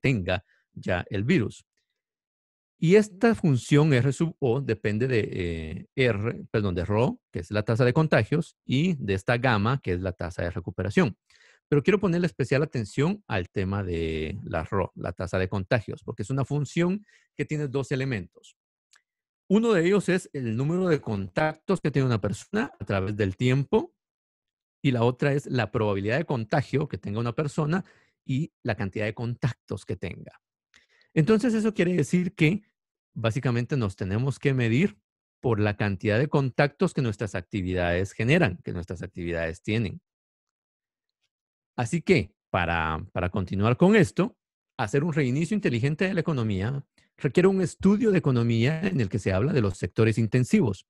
tenga ya el virus. Y esta función R sub O depende de eh, R, perdón, de Rho, que es la tasa de contagios, y de esta gamma, que es la tasa de recuperación. Pero quiero ponerle especial atención al tema de la Rho, la tasa de contagios, porque es una función que tiene dos elementos. Uno de ellos es el número de contactos que tiene una persona a través del tiempo, y la otra es la probabilidad de contagio que tenga una persona y la cantidad de contactos que tenga. Entonces, eso quiere decir que básicamente nos tenemos que medir por la cantidad de contactos que nuestras actividades generan, que nuestras actividades tienen. Así que, para, para continuar con esto, hacer un reinicio inteligente de la economía requiere un estudio de economía en el que se habla de los sectores intensivos.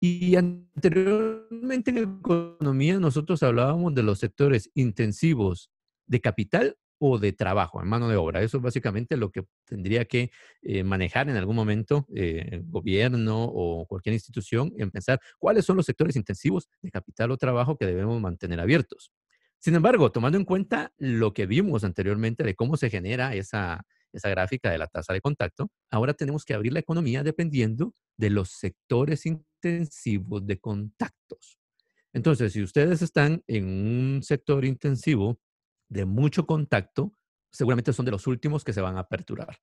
Y anteriormente en economía nosotros hablábamos de los sectores intensivos de capital o de trabajo, en mano de obra. Eso es básicamente lo que tendría que eh, manejar en algún momento eh, el gobierno o cualquier institución en pensar cuáles son los sectores intensivos de capital o trabajo que debemos mantener abiertos. Sin embargo, tomando en cuenta lo que vimos anteriormente de cómo se genera esa, esa gráfica de la tasa de contacto, ahora tenemos que abrir la economía dependiendo de los sectores intensivos de contactos. Entonces, si ustedes están en un sector intensivo de mucho contacto, seguramente son de los últimos que se van a aperturar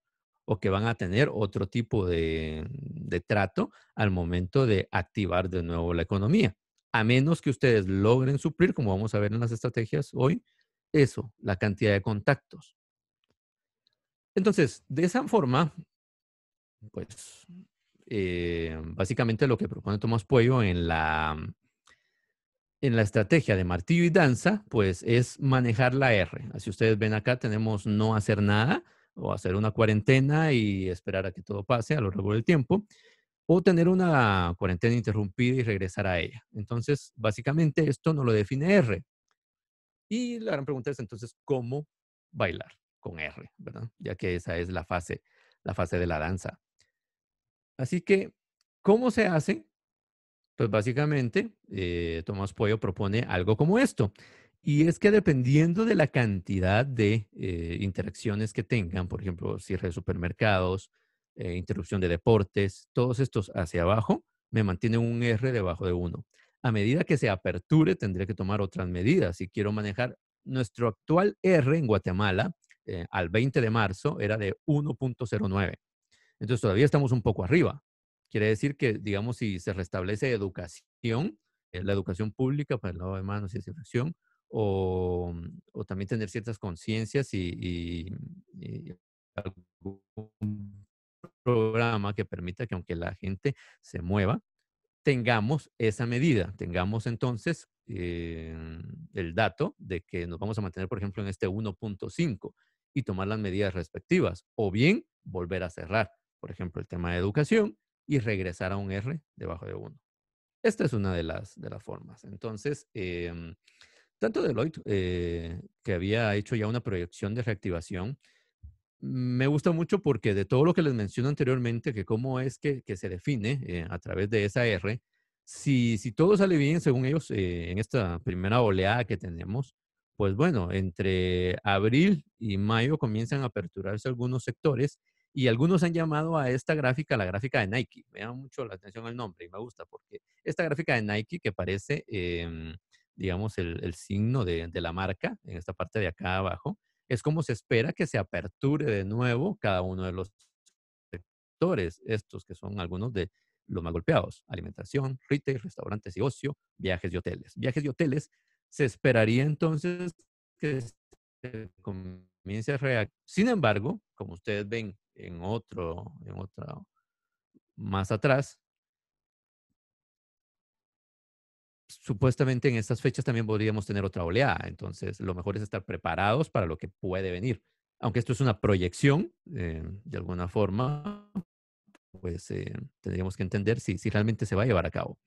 o que van a tener otro tipo de, trato al momento de activar de nuevo la economía. A menos que ustedes logren suplir, como vamos a ver en las estrategias hoy, eso, la cantidad de contactos. Entonces, de esa forma, pues eh, básicamente lo que propone Tomás Pueyo en la en la estrategia de martillo y danza, pues es manejar la R. Así ustedes ven acá, tenemos no hacer nada o hacer una cuarentena y esperar a que todo pase a lo largo del tiempo, o tener una cuarentena interrumpida y regresar a ella. Entonces, básicamente esto no lo define R. Y la gran pregunta es entonces, ¿cómo bailar con R? ¿verdad? Ya que esa es la fase, la fase de la danza. Así que, ¿cómo se hace? Pues básicamente, eh, Tomás Pollo propone algo como esto. Y es que dependiendo de la cantidad de eh, interacciones que tengan, por ejemplo, cierre de supermercados, eh, interrupción de deportes, todos estos hacia abajo, me mantiene un R debajo de 1. A medida que se aperture, tendré que tomar otras medidas. Si quiero manejar nuestro actual R en Guatemala, al 20 de marzo, era de 1.09. Entonces todavía estamos un poco arriba. Quiere decir que, digamos, si se restablece educación, eh, la educación pública para el lado de manos y desinfección, o, o también tener ciertas conciencias y, algún programa que permita que aunque la gente se mueva, tengamos esa medida, tengamos entonces eh, el dato de que nos vamos a mantener, por ejemplo, en este 1.5 y tomar las medidas respectivas, o bien volver a cerrar, por ejemplo, el tema de educación, y regresar a un R debajo de 1. Esta es una de las, de las formas. Entonces, em, tanto Deloitte, eh, que había hecho ya una proyección de reactivación, me gusta mucho porque de todo lo que les menciono anteriormente, que cómo es que, se define eh, a través de esa R, si, si todo sale bien, según ellos, eh, en esta primera oleada que tenemos, pues bueno, entre abril y mayo comienzan a aperturarse algunos sectores y algunos han llamado a esta gráfica la gráfica de Nike. Me llama mucho la atención el nombre y me gusta porque esta gráfica de Nike que parece, em, digamos, el, signo de, de, la marca en esta parte de acá abajo, es como se espera que se aperture de nuevo cada uno de los sectores, estos que son algunos de los más golpeados, alimentación, retail, restaurantes y ocio, viajes y hoteles. Viajes y hoteles, se esperaría entonces que se comience a reaccionar. Sin embargo, como ustedes ven en otro, en otra, más atrás, supuestamente en estas fechas también podríamos tener otra oleada. Entonces, lo mejor es estar preparados para lo que puede venir. Aunque esto es una proyección, eh, de alguna forma, pues eh, tendríamos que entender si, si, realmente se va a llevar a cabo.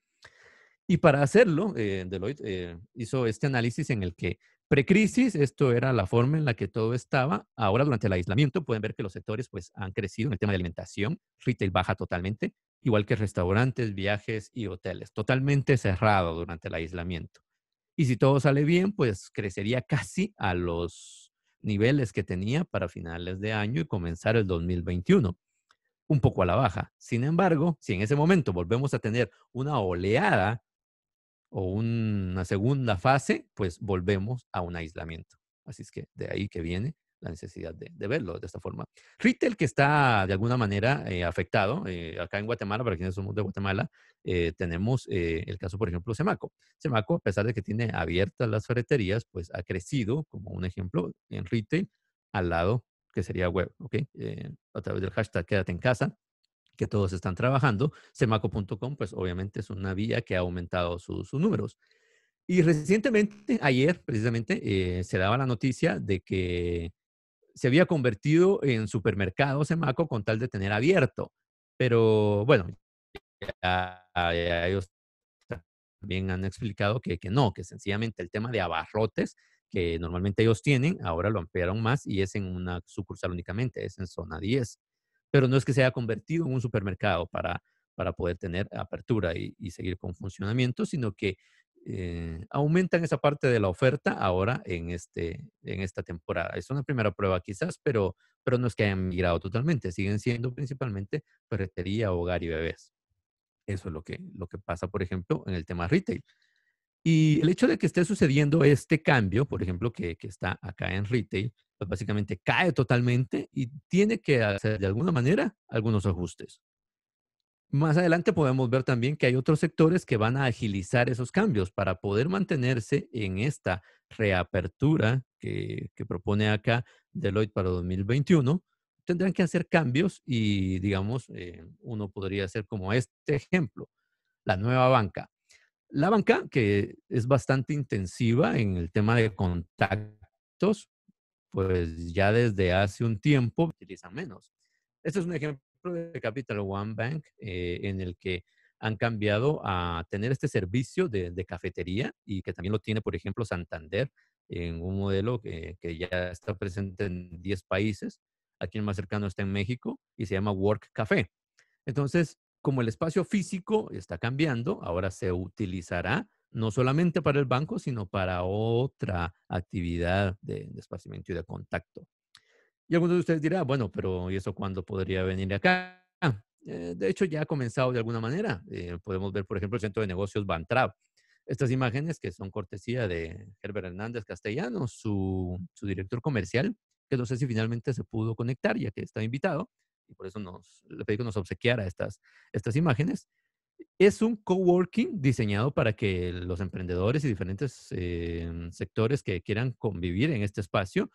Y para hacerlo, eh, Deloitte hizo este análisis en el que Precrisis, esto era la forma en la que todo estaba. Ahora, durante el aislamiento, pueden ver que los sectores pues, han crecido en el tema de alimentación. Retail baja totalmente, igual que restaurantes, viajes y hoteles. Totalmente cerrado durante el aislamiento. Y si todo sale bien, pues crecería casi a los niveles que tenía para finales de año y comenzar el 2021. Un poco a la baja. Sin embargo, si en ese momento volvemos a tener una oleada o una segunda fase, pues volvemos a un aislamiento. Así es que de ahí que viene la necesidad de, verlo de esta forma. Retail que está de alguna manera eh, afectado, eh, acá en Guatemala, para quienes somos de Guatemala, eh, tenemos el caso, por ejemplo, Semaco. Semaco, a pesar de que tiene abiertas las ferreterías, pues ha crecido, como un ejemplo, en retail al lado que sería web, ¿ok? a través del hashtag quédate en casa, que todos están trabajando. Semaco.com, pues obviamente es una vía que ha aumentado sus números. Y recientemente, ayer precisamente, eh, se daba la noticia de que se había convertido en supermercado Semaco con tal de tener abierto. Pero bueno, ellos también han explicado que, que no, que sencillamente el tema de abarrotes que normalmente ellos tienen, ahora lo ampliaron más y es en una sucursal únicamente, es en zona 10 pero no es que se haya convertido en un supermercado para, poder tener apertura y, seguir con funcionamiento, sino que eh, aumentan esa parte de la oferta ahora en, este, en esta temporada. Es una primera prueba quizás, pero, pero no es que hayan migrado totalmente, siguen siendo principalmente ferretería, hogar y bebés. Eso es lo que, lo que pasa, por ejemplo, en el tema retail. Y el hecho de que esté sucediendo este cambio, por ejemplo, que, está acá en retail, pues básicamente cae totalmente y tiene que hacer de alguna manera algunos ajustes. Más adelante podemos ver también que hay otros sectores que van a agilizar esos cambios para poder mantenerse en esta reapertura que, propone acá Deloitte para 2021. Tendrán que hacer cambios y, digamos, eh, uno podría hacer como este ejemplo, la nueva banca. La banca, que es bastante intensiva en el tema de contactos, pues ya desde hace un tiempo utilizan menos. Este es un ejemplo de Capital One Bank eh, en el que han cambiado a tener este servicio de, cafetería y que también lo tiene, por ejemplo, Santander en un modelo que, que, ya está presente en 10 países. Aquí el más cercano está en México y se llama Work Café. Entonces, como el espacio físico está cambiando, ahora se utilizará no solamente para el banco, sino para otra actividad de, de esparcimiento y de contacto. Y algunos de ustedes dirán, ah, bueno, pero ¿y eso cuándo podría venir acá? Eh, de hecho, ya ha comenzado de alguna manera. Eh, podemos ver, por ejemplo, el centro de negocios Bantrap. Estas imágenes que son cortesía de Herbert Hernández Castellano, su, su director comercial, que no sé si finalmente se pudo conectar ya que está invitado, y por eso nos, le pedí que nos obsequiara estas, estas imágenes. Es un coworking diseñado para que los emprendedores y diferentes em, sectores que quieran convivir en este espacio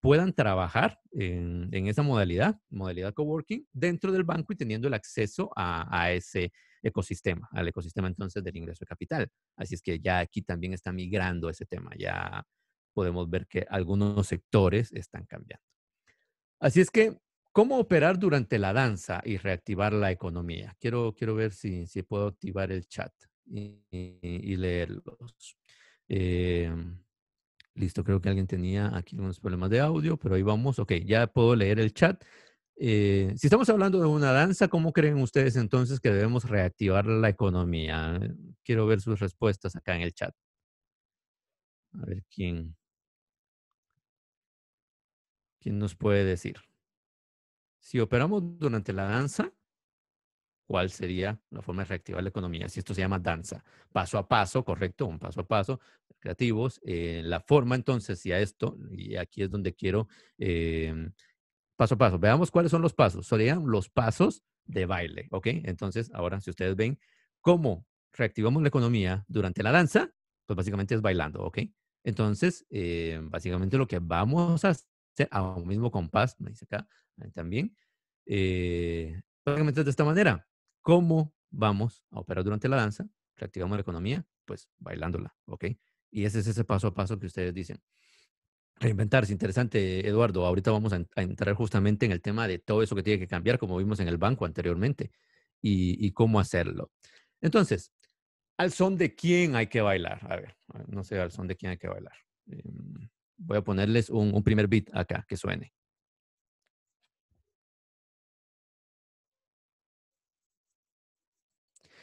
puedan trabajar en, en, esa modalidad, modalidad coworking, dentro del banco y teniendo el acceso a, a, ese ecosistema, al ecosistema entonces del ingreso de capital. Así es que ya aquí también está migrando ese tema, ya podemos ver que algunos sectores están cambiando. Así es que ¿Cómo operar durante la danza y reactivar la economía? Quiero, quiero ver si, si puedo activar el chat y, leerlos. Eh, listo, creo que alguien tenía aquí unos problemas de audio, pero ahí vamos. Ok, ya puedo leer el chat. Eh, si estamos hablando de una danza, ¿cómo creen ustedes entonces que debemos reactivar la economía? Quiero ver sus respuestas acá en el chat. A ver quién, quién nos puede decir. Si operamos durante la danza, ¿cuál sería la forma de reactivar la economía? Si esto se llama danza, paso a paso, correcto, un paso a paso, creativos. Eh, la forma entonces, y a esto, y aquí es donde quiero, em, paso a paso, veamos cuáles son los pasos. Serían los pasos de baile, ¿ok? Entonces, ahora, si ustedes ven cómo reactivamos la economía durante la danza, pues básicamente es bailando, ¿ok? Entonces, em, básicamente lo que vamos a a un mismo compás, me dice acá también. Eh, de esta manera, ¿cómo vamos a operar durante la danza? ¿Reactivamos la economía, pues bailándola, ¿ok? Y ese es ese paso a paso que ustedes dicen. Reinventarse, interesante, Eduardo. Ahorita vamos a, entrar justamente en el tema de todo eso que tiene que cambiar, como vimos en el banco anteriormente, y, cómo hacerlo. Entonces, ¿al son de quién hay que bailar? A ver, no sé, ¿al son de quién hay que bailar? Em, voy a ponerles un, primer beat acá que suene.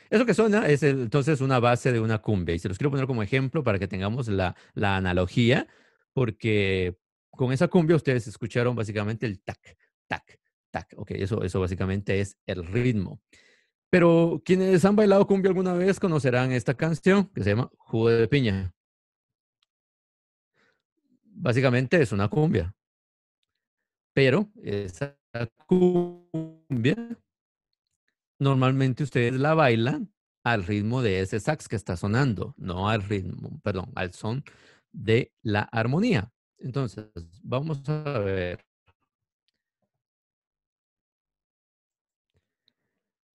Eso que suena es entonces una base de una cumbia. Y se los quiero poner como ejemplo para que tengamos la, analogía, porque con esa cumbia ustedes escucharon básicamente el tac, tac, tac. Ok, eso, eso básicamente es el ritmo. Pero quienes han bailado cumbia alguna vez conocerán esta canción que se llama Jugo de Piña básicamente es una cumbia. Pero esa cumbia normalmente ustedes la bailan al ritmo de ese sax que está sonando, no al ritmo, perdón, al son de la armonía. Entonces, vamos a ver.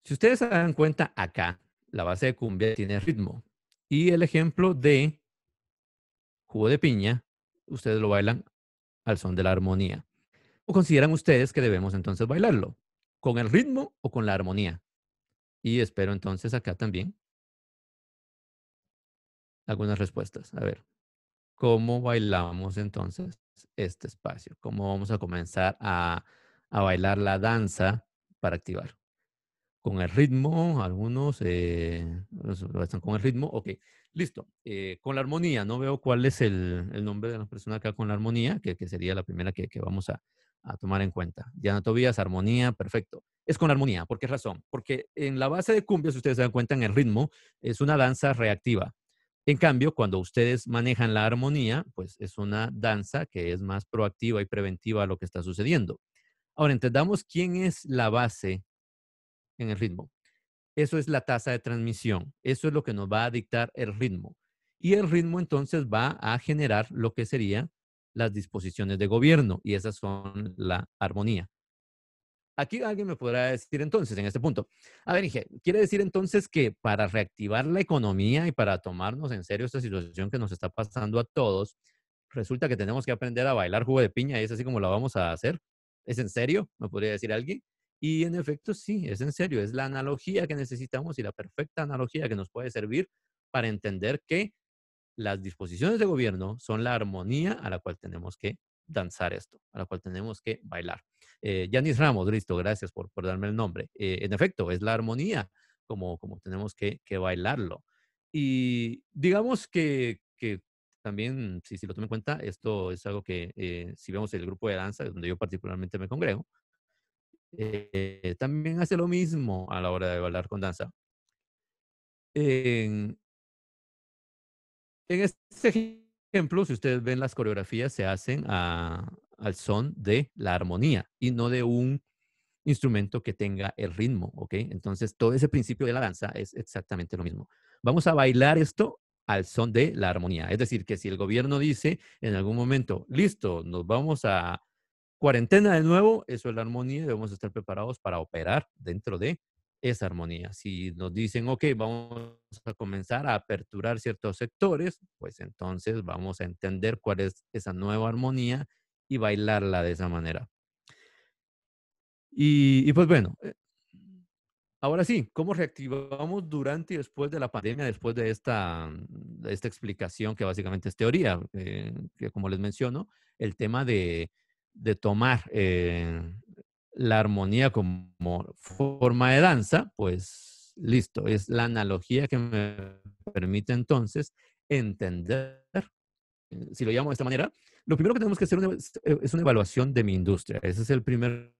Si ustedes se dan cuenta acá, la base de cumbia tiene ritmo. Y el ejemplo de jugo de piña ustedes lo bailan al son de la armonía. ¿O consideran ustedes que debemos entonces bailarlo? ¿Con el ritmo o con la armonía? Y espero entonces acá también algunas respuestas. A ver, ¿cómo bailamos entonces este espacio? ¿Cómo vamos a comenzar a, bailar la danza para activar? ¿Con el ritmo? Algunos eh, están con el ritmo. Ok, Listo. Eh, con la armonía, no veo cuál es el, nombre de la persona acá con la armonía, que, sería la primera que, vamos a, tomar en cuenta. Diana Tobías, armonía, perfecto. Es con armonía, ¿por qué razón? Porque en la base de cumbia, si ustedes se dan cuenta, en el ritmo es una danza reactiva. En cambio, cuando ustedes manejan la armonía, pues es una danza que es más proactiva y preventiva a lo que está sucediendo. Ahora, entendamos quién es la base en el ritmo. Eso es la tasa de transmisión. Eso es lo que nos va a dictar el ritmo. Y el ritmo entonces va a generar lo que serían las disposiciones de gobierno y esas son la armonía. Aquí alguien me podrá decir entonces en este punto, a ver, Inge, quiere decir entonces que para reactivar la economía y para tomarnos en serio esta situación que nos está pasando a todos, resulta que tenemos que aprender a bailar jugo de piña y es así como lo vamos a hacer. ¿Es en serio? ¿Me podría decir alguien? Y en efecto, sí, es en serio, es la analogía que necesitamos y la perfecta analogía que nos puede servir para entender que las disposiciones de gobierno son la armonía a la cual tenemos que danzar esto, a la cual tenemos que bailar. Eh, Yanis Ramos, listo, gracias por, por darme el nombre. Eh, en efecto, es la armonía como, como tenemos que, que bailarlo. Y digamos que, que también, si, si lo tomen en cuenta, esto es algo que eh, si vemos el grupo de danza, donde yo particularmente me congrego, eh, también hace lo mismo a la hora de bailar con danza. En, este ejemplo, si ustedes ven las coreografías, se hacen al son de la armonía y no de un instrumento que tenga el ritmo, ¿ok? Entonces, todo ese principio de la danza es exactamente lo mismo. Vamos a bailar esto al son de la armonía. Es decir, que si el gobierno dice en algún momento, listo, nos vamos a cuarentena de nuevo, eso es la armonía, debemos estar preparados para operar dentro de esa armonía. Si nos dicen, ok, vamos a comenzar a aperturar ciertos sectores, pues entonces vamos a entender cuál es esa nueva armonía y bailarla de esa manera. Y, pues bueno, eh, ahora sí, ¿cómo reactivamos durante y después de la pandemia, después de esta, esta explicación que básicamente es teoría, eh, que como les menciono, el tema de, de tomar eh, la armonía como forma de danza, pues listo, es la analogía que me permite entonces entender, si lo llamo de esta manera, lo primero que tenemos que hacer eh, es una evaluación de mi industria. Ese es el primer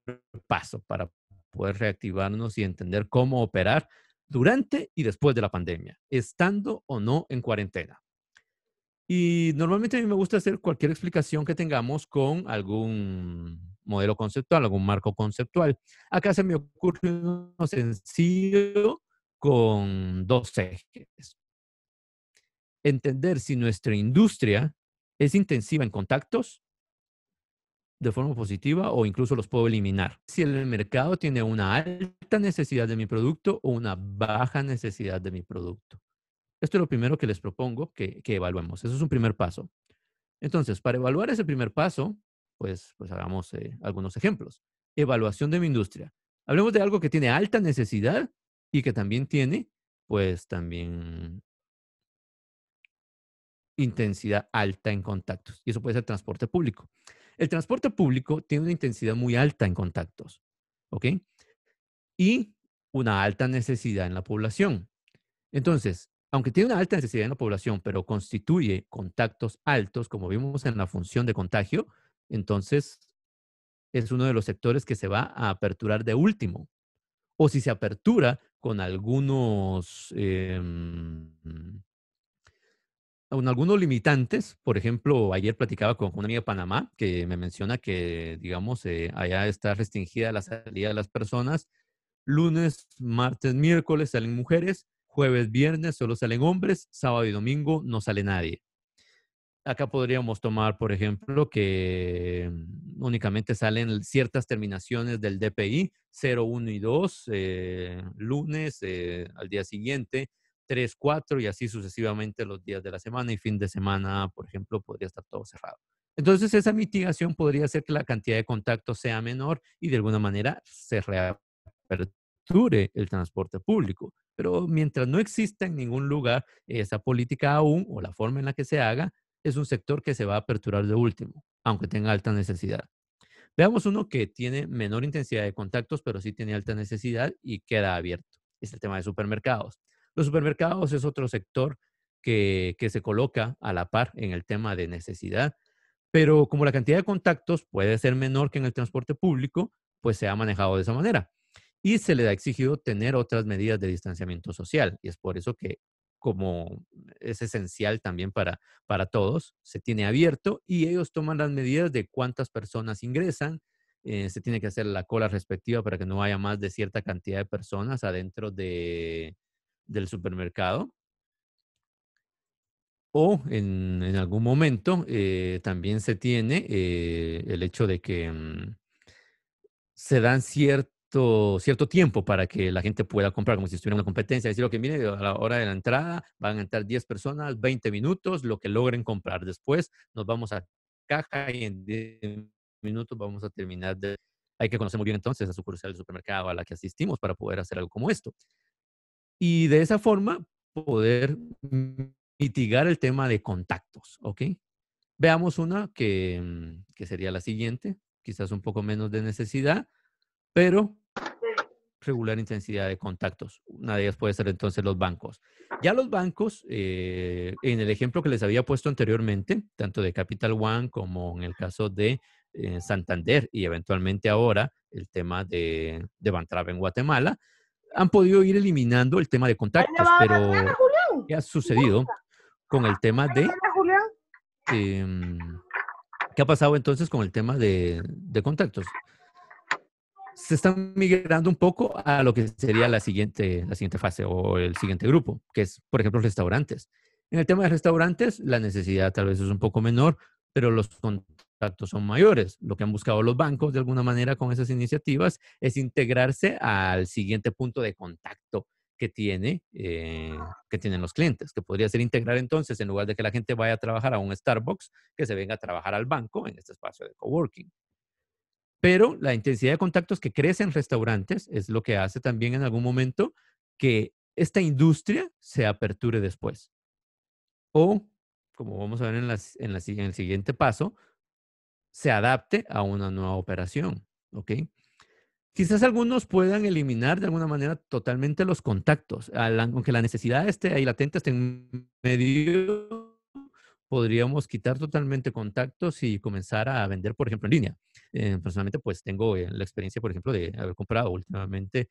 paso para poder reactivarnos y entender cómo operar durante y después de la pandemia, estando o no en cuarentena. Y normalmente a mí me gusta hacer cualquier explicación que tengamos con algún modelo conceptual, algún marco conceptual. Acá se me ocurre uno sencillo con dos ejes. Entender si nuestra industria es intensiva en contactos de forma positiva o incluso los puedo eliminar. Si el mercado tiene una alta necesidad de mi producto o una baja necesidad de mi producto. Esto es lo primero que les propongo que, que evaluemos. Eso es un primer paso. Entonces, para evaluar ese primer paso, pues, pues hagamos eh, algunos ejemplos. Evaluación de mi industria. Hablemos de algo que tiene alta necesidad y que también tiene, pues también intensidad alta en contactos. Y eso puede ser transporte público. El transporte público tiene una intensidad muy alta en contactos, ¿ok? Y una alta necesidad en la población. Entonces, aunque tiene una alta necesidad en la población, pero constituye contactos altos, como vimos en la función de contagio, entonces es uno de los sectores que se va a aperturar de último. O si se apertura con algunos, em, algunos limitantes, por ejemplo, ayer platicaba con una amiga de Panamá que me menciona que, digamos, eh, allá está restringida la salida de las personas. Lunes, martes, miércoles salen mujeres, Jueves, viernes solo salen hombres, sábado y domingo no sale nadie. Acá podríamos tomar, por ejemplo, que mm, únicamente salen ciertas terminaciones del DPI, 0, 1 y 2, eh, lunes eh, al día siguiente, 3, 4 y así sucesivamente los días de la semana y fin de semana, por ejemplo, podría estar todo cerrado. Entonces, esa mitigación podría hacer que la cantidad de contactos sea menor y de alguna manera se reapertura el transporte público. Pero mientras no exista en ningún lugar esa política aún o la forma en la que se haga, es un sector que se va a aperturar de último, aunque tenga alta necesidad. Veamos uno que tiene menor intensidad de contactos, pero sí tiene alta necesidad y queda abierto. Es el tema de supermercados. Los supermercados es otro sector que, que se coloca a la par en el tema de necesidad, pero como la cantidad de contactos puede ser menor que en el transporte público, pues se ha manejado de esa manera y se le ha exigido tener otras medidas de distanciamiento social. Y es por eso que, como es esencial también para, para todos, se tiene abierto y ellos toman las medidas de cuántas personas ingresan. Eh, se tiene que hacer la cola respectiva para que no haya más de cierta cantidad de personas adentro de, del supermercado. O en, en algún momento eh, también se tiene eh, el hecho de que mm, se dan ciertas, cierto, tiempo para que la gente pueda comprar, como si estuviera en una competencia. Decir, lo que viene a la hora de la entrada van a entrar 10 personas, 20 minutos, lo que logren comprar. Después nos vamos a caja y en 10 minutos vamos a terminar de... Hay que conocer muy bien entonces a sucursal del supermercado a la que asistimos para poder hacer algo como esto. Y de esa forma poder mitigar el tema de contactos, ¿ok? Veamos una que, mm, que sería la siguiente, quizás un poco menos de necesidad, pero regular intensidad de contactos. Una de ellas puede ser entonces los bancos. Ya los bancos, eh, en el ejemplo que les había puesto anteriormente, tanto de Capital One como en el caso de eh, Santander y eventualmente ahora el tema de, de en Guatemala, han podido ir eliminando el tema de contactos, pero ¿qué ha sucedido con el tema de... Em, ¿Qué ha pasado entonces con el tema de contactos? se están migrando un poco a lo que sería la siguiente, fase o el siguiente grupo, que es, por ejemplo, restaurantes. En el tema de restaurantes, la necesidad tal vez es un poco menor, pero los contactos son mayores. Lo que han buscado los bancos de alguna manera con esas iniciativas es integrarse al siguiente punto de contacto que, eh, que tienen los clientes, que podría ser integrar entonces, en lugar de que la gente vaya a trabajar a un Starbucks, que se venga a trabajar al banco en este espacio de coworking. Pero la intensidad de contactos que crece en restaurantes es lo que hace también en algún momento que esta industria se aperture después. O, como vamos a ver en, las, en, el siguiente paso, se adapte a una nueva operación. Quizás algunos puedan eliminar de alguna manera totalmente los contactos, aunque la necesidad esté ahí latente, esté en medio, podríamos quitar totalmente contactos y comenzar a vender, por ejemplo, en línea. Eh, personalmente, pues tengo eh, la experiencia, por ejemplo, de haber comprado últimamente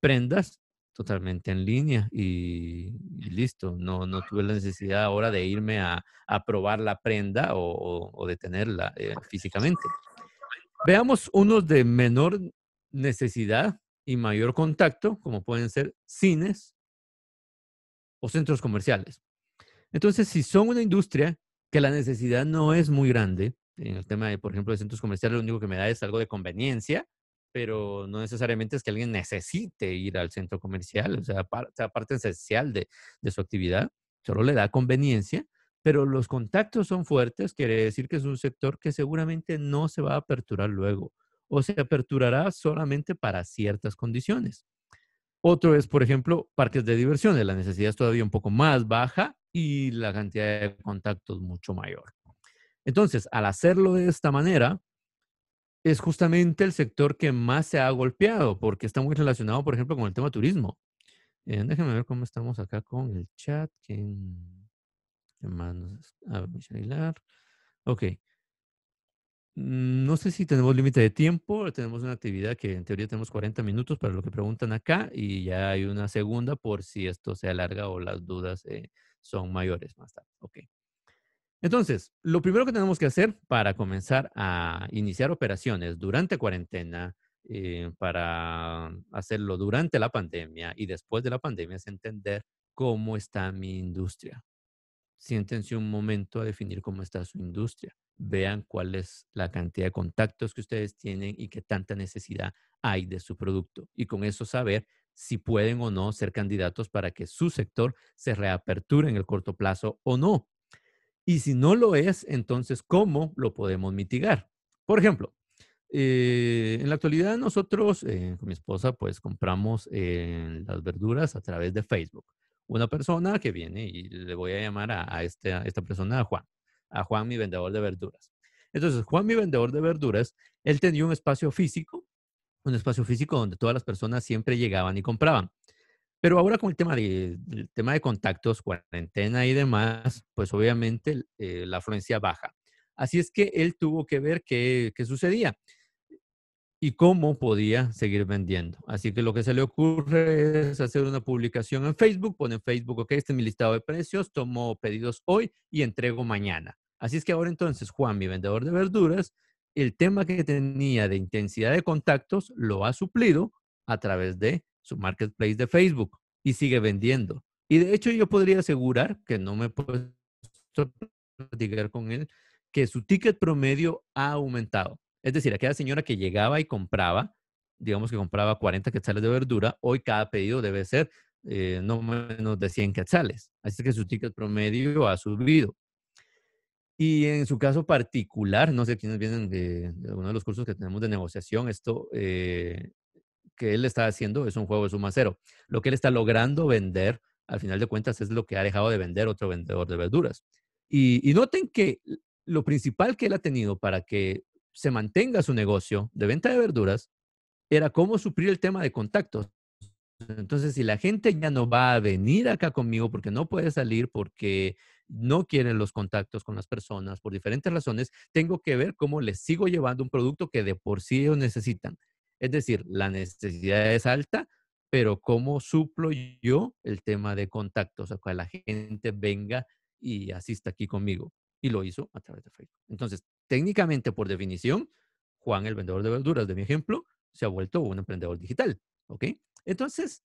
prendas totalmente en línea y, listo. No, no tuve la necesidad ahora de irme a, probar la prenda o, detenerla de tenerla eh, físicamente. Veamos unos de menor necesidad y mayor contacto, como pueden ser cines o centros comerciales. Entonces, si son una industria que la necesidad no es muy grande, en el tema de, por ejemplo, de centros comerciales, lo único que me da es algo de conveniencia, pero no necesariamente es que alguien necesite ir al centro comercial, o sea, parte, parte esencial de, de su actividad, solo le da conveniencia, pero los contactos son fuertes, quiere decir que es un sector que seguramente no se va a aperturar luego o se aperturará solamente para ciertas condiciones. Otro es, por ejemplo, parques de diversión, La necesidad es todavía un poco más baja y la cantidad de contactos mucho mayor. Entonces, al hacerlo de esta manera, es justamente el sector que más se ha golpeado, porque está muy relacionado, por ejemplo, con el tema turismo. Eh, déjenme ver cómo estamos acá con el chat. ¿Quién, más nos... A ver, Michelle Ok. No sé si tenemos límite de tiempo. Tenemos una actividad que en teoría tenemos 40 minutos para lo que preguntan acá y ya hay una segunda por si esto se alarga o las dudas eh, son mayores más tarde. Ok. Entonces, lo primero que tenemos que hacer para comenzar a iniciar operaciones durante cuarentena, eh, para hacerlo durante la pandemia y después de la pandemia, es entender cómo está mi industria. Siéntense un momento a definir cómo está su industria. Vean cuál es la cantidad de contactos que ustedes tienen y qué tanta necesidad hay de su producto. Y con eso saber si pueden o no ser candidatos para que su sector se reaperture en el corto plazo o no. Y si no lo es, entonces, ¿cómo lo podemos mitigar? Por ejemplo, eh, en la actualidad nosotros, eh, con mi esposa, pues compramos eh, las verduras a través de Facebook. Una persona que viene y le voy a llamar a, este, a esta persona, a Juan, a Juan mi vendedor de verduras. Entonces, Juan mi vendedor de verduras, él tenía un espacio físico un espacio físico donde todas las personas siempre llegaban y compraban. Pero ahora con el tema de, el tema de contactos, cuarentena y demás, pues obviamente eh, la afluencia baja. Así es que él tuvo que ver qué, qué sucedía y cómo podía seguir vendiendo. Así que lo que se le ocurre es hacer una publicación en Facebook, pone en Facebook, ok, este es mi listado de precios, tomo pedidos hoy y entrego mañana. Así es que ahora entonces Juan, mi vendedor de verduras, el tema que tenía de intensidad de contactos lo ha suplido a través de su marketplace de Facebook y sigue vendiendo. Y de hecho yo podría asegurar que no me puedo platicar con él que su ticket promedio ha aumentado. Es decir, aquella señora que llegaba y compraba, digamos que compraba 40 quetzales de verdura, hoy cada pedido debe ser eh, no menos de 100 quetzales. Así que su ticket promedio ha subido. Y en su caso particular, no sé quiénes vienen de, uno de los cursos que tenemos de negociación, esto eh, que él está haciendo es un juego de suma cero. Lo que él está logrando vender, al final de cuentas, es lo que ha dejado de vender otro vendedor de verduras. Y, y noten que lo principal que él ha tenido para que se mantenga su negocio de venta de verduras era cómo suplir el tema de contactos. Entonces, si la gente ya no va a venir acá conmigo porque no puede salir, porque no quieren los contactos con las personas por diferentes razones, tengo que ver cómo les sigo llevando un producto que de por sí ellos necesitan. Es decir, la necesidad es alta, pero cómo suplo yo el tema de contactos, o sea, que la gente venga y asista aquí conmigo. Y lo hizo a través de Facebook. Entonces, técnicamente, por definición, Juan, el vendedor de verduras de mi ejemplo, se ha vuelto un emprendedor digital. ¿Ok? Entonces,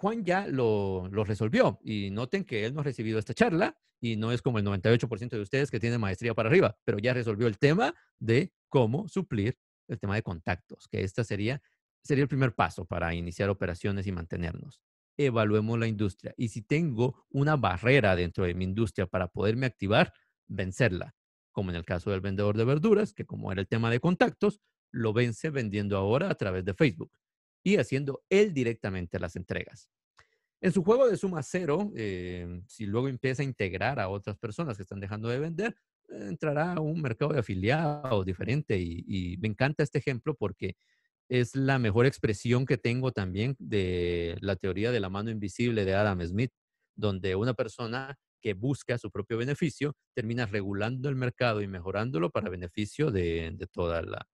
Juan ya lo, resolvió. Y noten que él no ha recibido esta charla y no es como el 98% de ustedes que tienen maestría para arriba, pero ya resolvió el tema de cómo suplir el tema de contactos, que este sería, sería el primer paso para iniciar operaciones y mantenernos. Evaluemos la industria y si tengo una barrera dentro de mi industria para poderme activar, vencerla, como en el caso del vendedor de verduras, que como era el tema de contactos, lo vence vendiendo ahora a través de Facebook y haciendo él directamente las entregas. En su juego de suma cero, eh, si luego empieza a integrar a otras personas que están dejando de vender, entrará a un mercado de afiliados diferente. Y, me encanta este ejemplo porque es la mejor expresión que tengo también de la teoría de la mano invisible de Adam Smith, donde una persona que busca su propio beneficio termina regulando el mercado y mejorándolo para beneficio de toda la,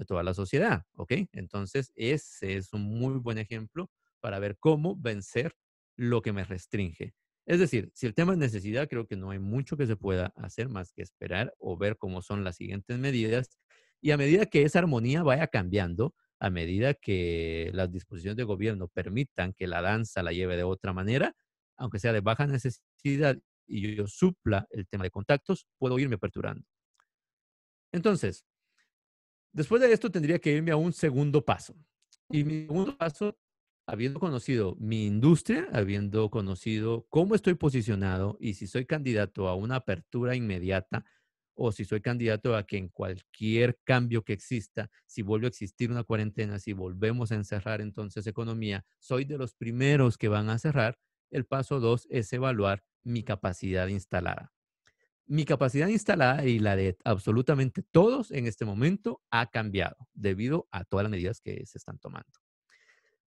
de toda la sociedad, ¿ok? Entonces, ese es un muy buen ejemplo para ver cómo vencer lo que me restringe. Es decir, si el tema es necesidad, creo que no hay mucho que se pueda hacer más que esperar o ver cómo son las siguientes medidas. Y a medida que esa armonía vaya cambiando, a medida que las disposiciones de gobierno permitan que la danza la lleve de otra manera, aunque sea de baja necesidad y yo supla el tema de contactos, puedo irme aperturando. Entonces, Después de esto tendría que irme a un segundo paso. Y mi segundo paso, habiendo conocido mi industria, habiendo conocido cómo estoy posicionado y si soy candidato a una apertura inmediata o si soy candidato a que en cualquier cambio que exista, si vuelve a existir una cuarentena, si volvemos a encerrar entonces economía, soy de los primeros que van a cerrar. El paso dos es evaluar mi capacidad instalada mi capacidad instalada y la de absolutamente todos en este momento ha cambiado debido a todas las medidas que se están tomando.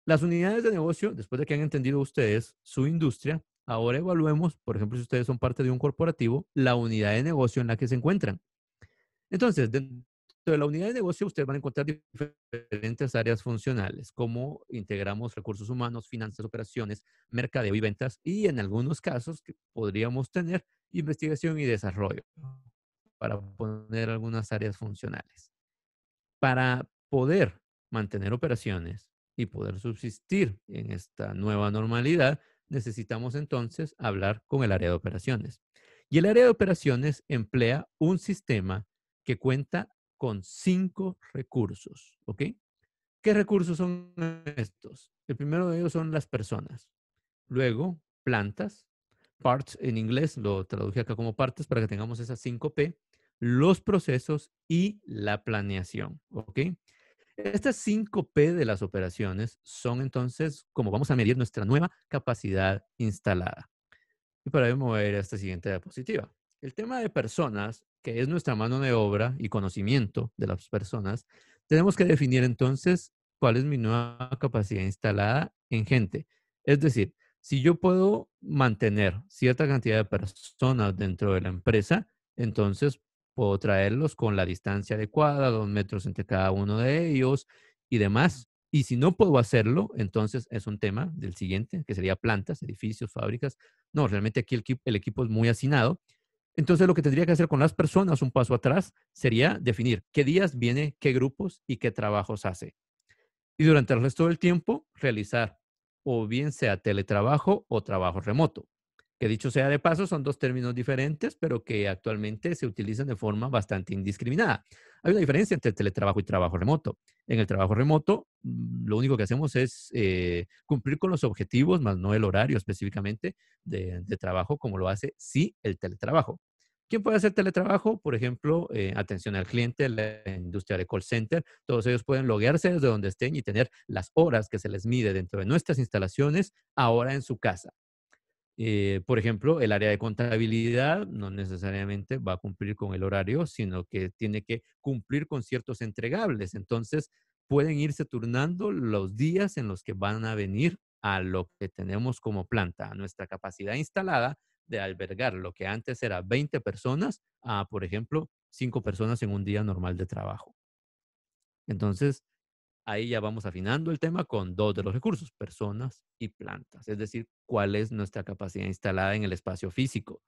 Las unidades de negocio, después de que han entendido ustedes su industria, ahora evaluemos, por ejemplo, si ustedes son parte de un corporativo, la unidad de negocio en la que se encuentran. Entonces, dentro de la unidad de negocio, ustedes van a encontrar diferentes áreas funcionales, como integramos recursos humanos, finanzas, operaciones, mercadeo y ventas, y en algunos casos que podríamos tener investigación y desarrollo para poner algunas áreas funcionales. Para poder mantener operaciones y poder subsistir en esta nueva normalidad, necesitamos entonces hablar con el área de operaciones. Y el área de operaciones emplea un sistema que cuenta con cinco recursos, ¿ok? ¿Qué recursos son estos? El primero de ellos son las personas, luego plantas, parts en inglés, lo traduje acá como partes para que tengamos esas 5P, los procesos y la planeación, ¿ok? Estas 5P de las operaciones son entonces como vamos a medir nuestra nueva capacidad instalada. Y para ello mover a esta siguiente diapositiva. El tema de personas, que es nuestra mano de obra y conocimiento de las personas, tenemos que definir entonces cuál es mi nueva capacidad instalada en gente. Es decir, si yo puedo mantener cierta cantidad de personas dentro de la empresa, entonces puedo traerlos con la distancia adecuada, dos metros entre cada uno de ellos y demás. Y si no puedo hacerlo, entonces es un tema del siguiente, que sería plantas, edificios, fábricas. No, realmente aquí el equipo, es muy hacinado. Entonces lo que tendría que hacer con las personas un paso atrás sería definir qué días viene, qué grupos y qué trabajos hace. Y durante el resto del tiempo realizar o bien sea teletrabajo o trabajo remoto. Que dicho sea de paso, son dos términos diferentes, pero que actualmente se utilizan de forma bastante indiscriminada. Hay una diferencia entre teletrabajo y trabajo remoto. En el trabajo remoto, mm, lo único que hacemos es eh, cumplir con los objetivos, más no el horario específicamente de, de trabajo, como lo hace sí el teletrabajo. ¿Quién puede hacer teletrabajo? Por ejemplo, eh, atención al cliente, la industria de call center. Todos ellos pueden loguearse desde donde estén y tener las horas que se les mide dentro de nuestras instalaciones ahora en su casa. Eh, por ejemplo, el área de contabilidad no necesariamente va a cumplir con el horario, sino que tiene que cumplir con ciertos entregables. Entonces, pueden irse turnando los días en los que van a venir a lo que tenemos como planta, a nuestra capacidad instalada de albergar lo que antes era 20 personas a, por ejemplo, 5 personas en un día normal de trabajo. Entonces, ahí ya vamos afinando el tema con dos de los recursos, personas y plantas, es decir, cuál es nuestra capacidad instalada en el espacio físico,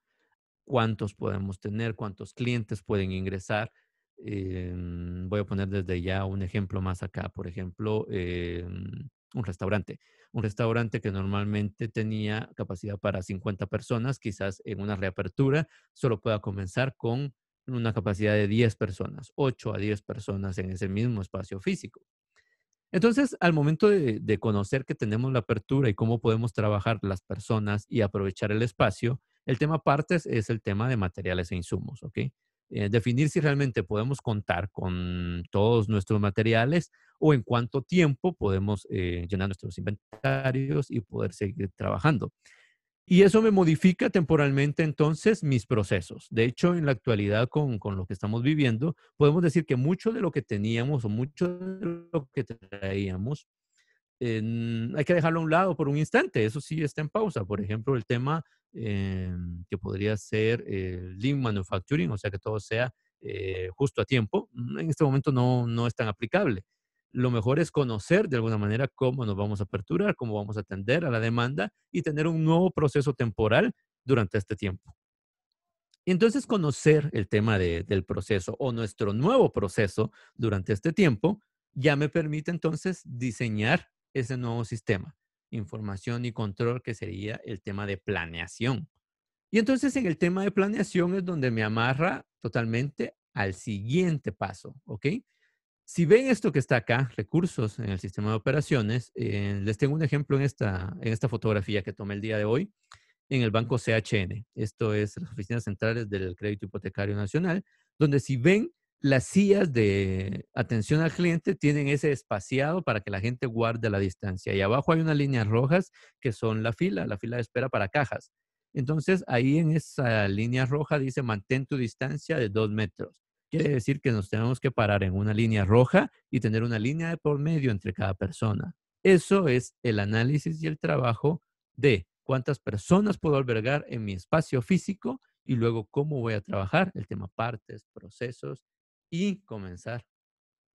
cuántos podemos tener, cuántos clientes pueden ingresar. Em, voy a poner desde ya un ejemplo más acá, por ejemplo, em, un restaurante. Un restaurante que normalmente tenía capacidad para 50 personas, quizás en una reapertura solo pueda comenzar con una capacidad de 10 personas, 8 a 10 personas en ese mismo espacio físico. Entonces, al momento de, conocer que tenemos la apertura y cómo podemos trabajar las personas y aprovechar el espacio, el tema partes es el tema de materiales e insumos, ¿ok? Eh, definir si realmente podemos contar con todos nuestros materiales o en cuánto tiempo podemos eh, llenar nuestros inventarios y poder seguir trabajando. Y eso me modifica temporalmente entonces mis procesos. De hecho, en la actualidad con, lo que estamos viviendo, podemos decir que mucho de lo que teníamos o mucho de lo que traíamos, hay que dejarlo a un lado por un instante. Eso sí está en pausa. Por ejemplo, el tema eh, que podría ser el Lean Manufacturing, o sea, que todo sea eh, justo a tiempo, en este momento no es tan aplicable lo mejor es conocer de alguna manera cómo nos vamos a aperturar, cómo vamos a atender a la demanda y tener un nuevo proceso temporal durante este tiempo. Y entonces conocer el tema del proceso o nuestro nuevo proceso durante este tiempo ya me permite entonces diseñar ese nuevo sistema, información y control que sería el tema de planeación. Y entonces en el tema de planeación es donde me amarra totalmente al siguiente paso, ¿ok? Si ven esto que está acá, recursos en el sistema de operaciones, eh, les tengo un ejemplo en esta, en esta fotografía que tomé el día de hoy en el banco CHN. Esto es las oficinas centrales del Crédito Hipotecario Nacional, donde si ven las sillas de atención al cliente tienen ese espaciado para que la gente guarde la distancia. Y abajo hay unas líneas rojas que son la fila, la fila de espera para cajas. Entonces ahí en esa línea roja dice mantén tu distancia de dos metros. Quiere decir que nos tenemos que parar en una línea roja y tener una línea de por medio entre cada persona. Eso es el análisis y el trabajo de cuántas personas puedo albergar en mi espacio físico y luego cómo voy a trabajar el tema partes, procesos y comenzar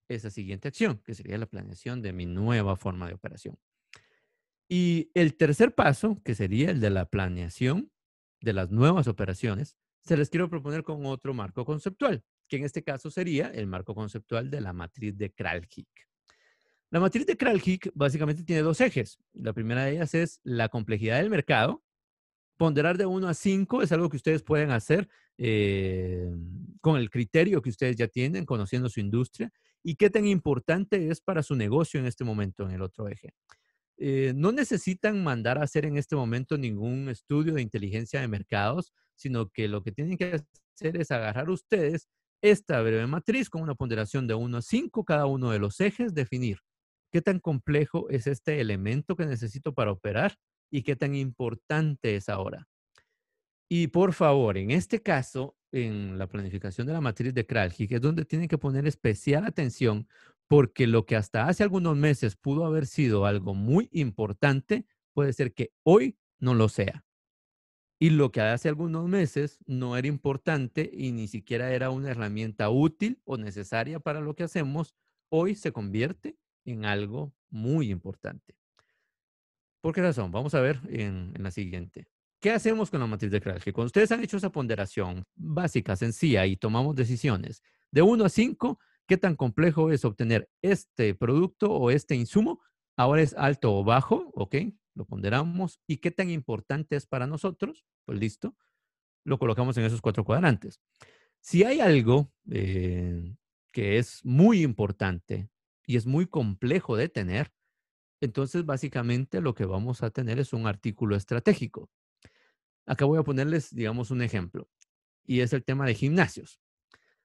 esa siguiente acción, que sería la planeación de mi nueva forma de operación. Y el tercer paso, que sería el de la planeación de las nuevas operaciones, se les quiero proponer con otro marco conceptual, que en este caso sería el marco conceptual de la matriz de Kraljic. La matriz de Kraljic básicamente tiene dos ejes. La primera de ellas es la complejidad del mercado. Ponderar de 1 a 5 es algo que ustedes pueden hacer eh, con el criterio que ustedes ya tienen, conociendo su industria y qué tan importante es para su negocio en este momento en el otro eje. Eh, no necesitan mandar a hacer en este momento ningún estudio de inteligencia de mercados, sino que lo que tienen que hacer es agarrar ustedes esta breve matriz con una ponderación de 1 a 5, cada uno de los ejes, definir qué tan complejo es este elemento que necesito para operar y qué tan importante es ahora. Y por favor, en este caso, en la planificación de la matriz de que es donde tienen que poner especial atención porque lo que hasta hace algunos meses pudo haber sido algo muy importante, puede ser que hoy no lo sea y lo que hace algunos meses no era importante y ni siquiera era una herramienta útil o necesaria para lo que hacemos, hoy se convierte en algo muy importante. ¿Por qué razón? Vamos a ver en, la siguiente. ¿Qué hacemos con la matriz de Que Cuando ustedes han hecho esa ponderación básica, sencilla y tomamos decisiones de 1 a 5, ¿qué tan complejo es obtener este producto o este insumo? Ahora es alto o bajo, ¿ok? lo ponderamos y qué tan importante es para nosotros, pues listo, lo colocamos en esos cuatro cuadrantes. Si hay algo eh, que es muy importante y es muy complejo de tener, entonces básicamente lo que vamos a tener es un artículo estratégico. Acá voy a ponerles, digamos, un ejemplo y es el tema de gimnasios.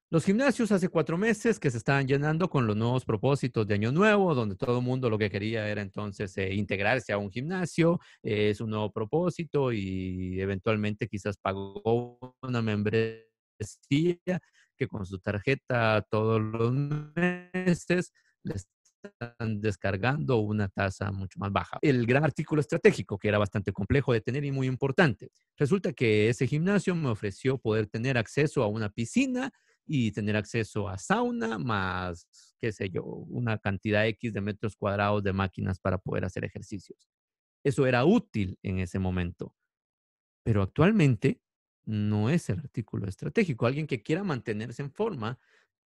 Los gimnasios hace cuatro meses que se estaban llenando con los nuevos propósitos de Año Nuevo, donde todo el mundo lo que quería era entonces eh, integrarse a un gimnasio, eh, es un nuevo propósito y eventualmente quizás pagó una membresía que con su tarjeta todos los meses le están descargando una tasa mucho más baja. El gran artículo estratégico, que era bastante complejo de tener y muy importante. Resulta que ese gimnasio me ofreció poder tener acceso a una piscina y tener acceso a sauna más, qué sé yo, una cantidad X de metros cuadrados de máquinas para poder hacer ejercicios. Eso era útil en ese momento, pero actualmente no es el artículo estratégico. Alguien que quiera mantenerse en forma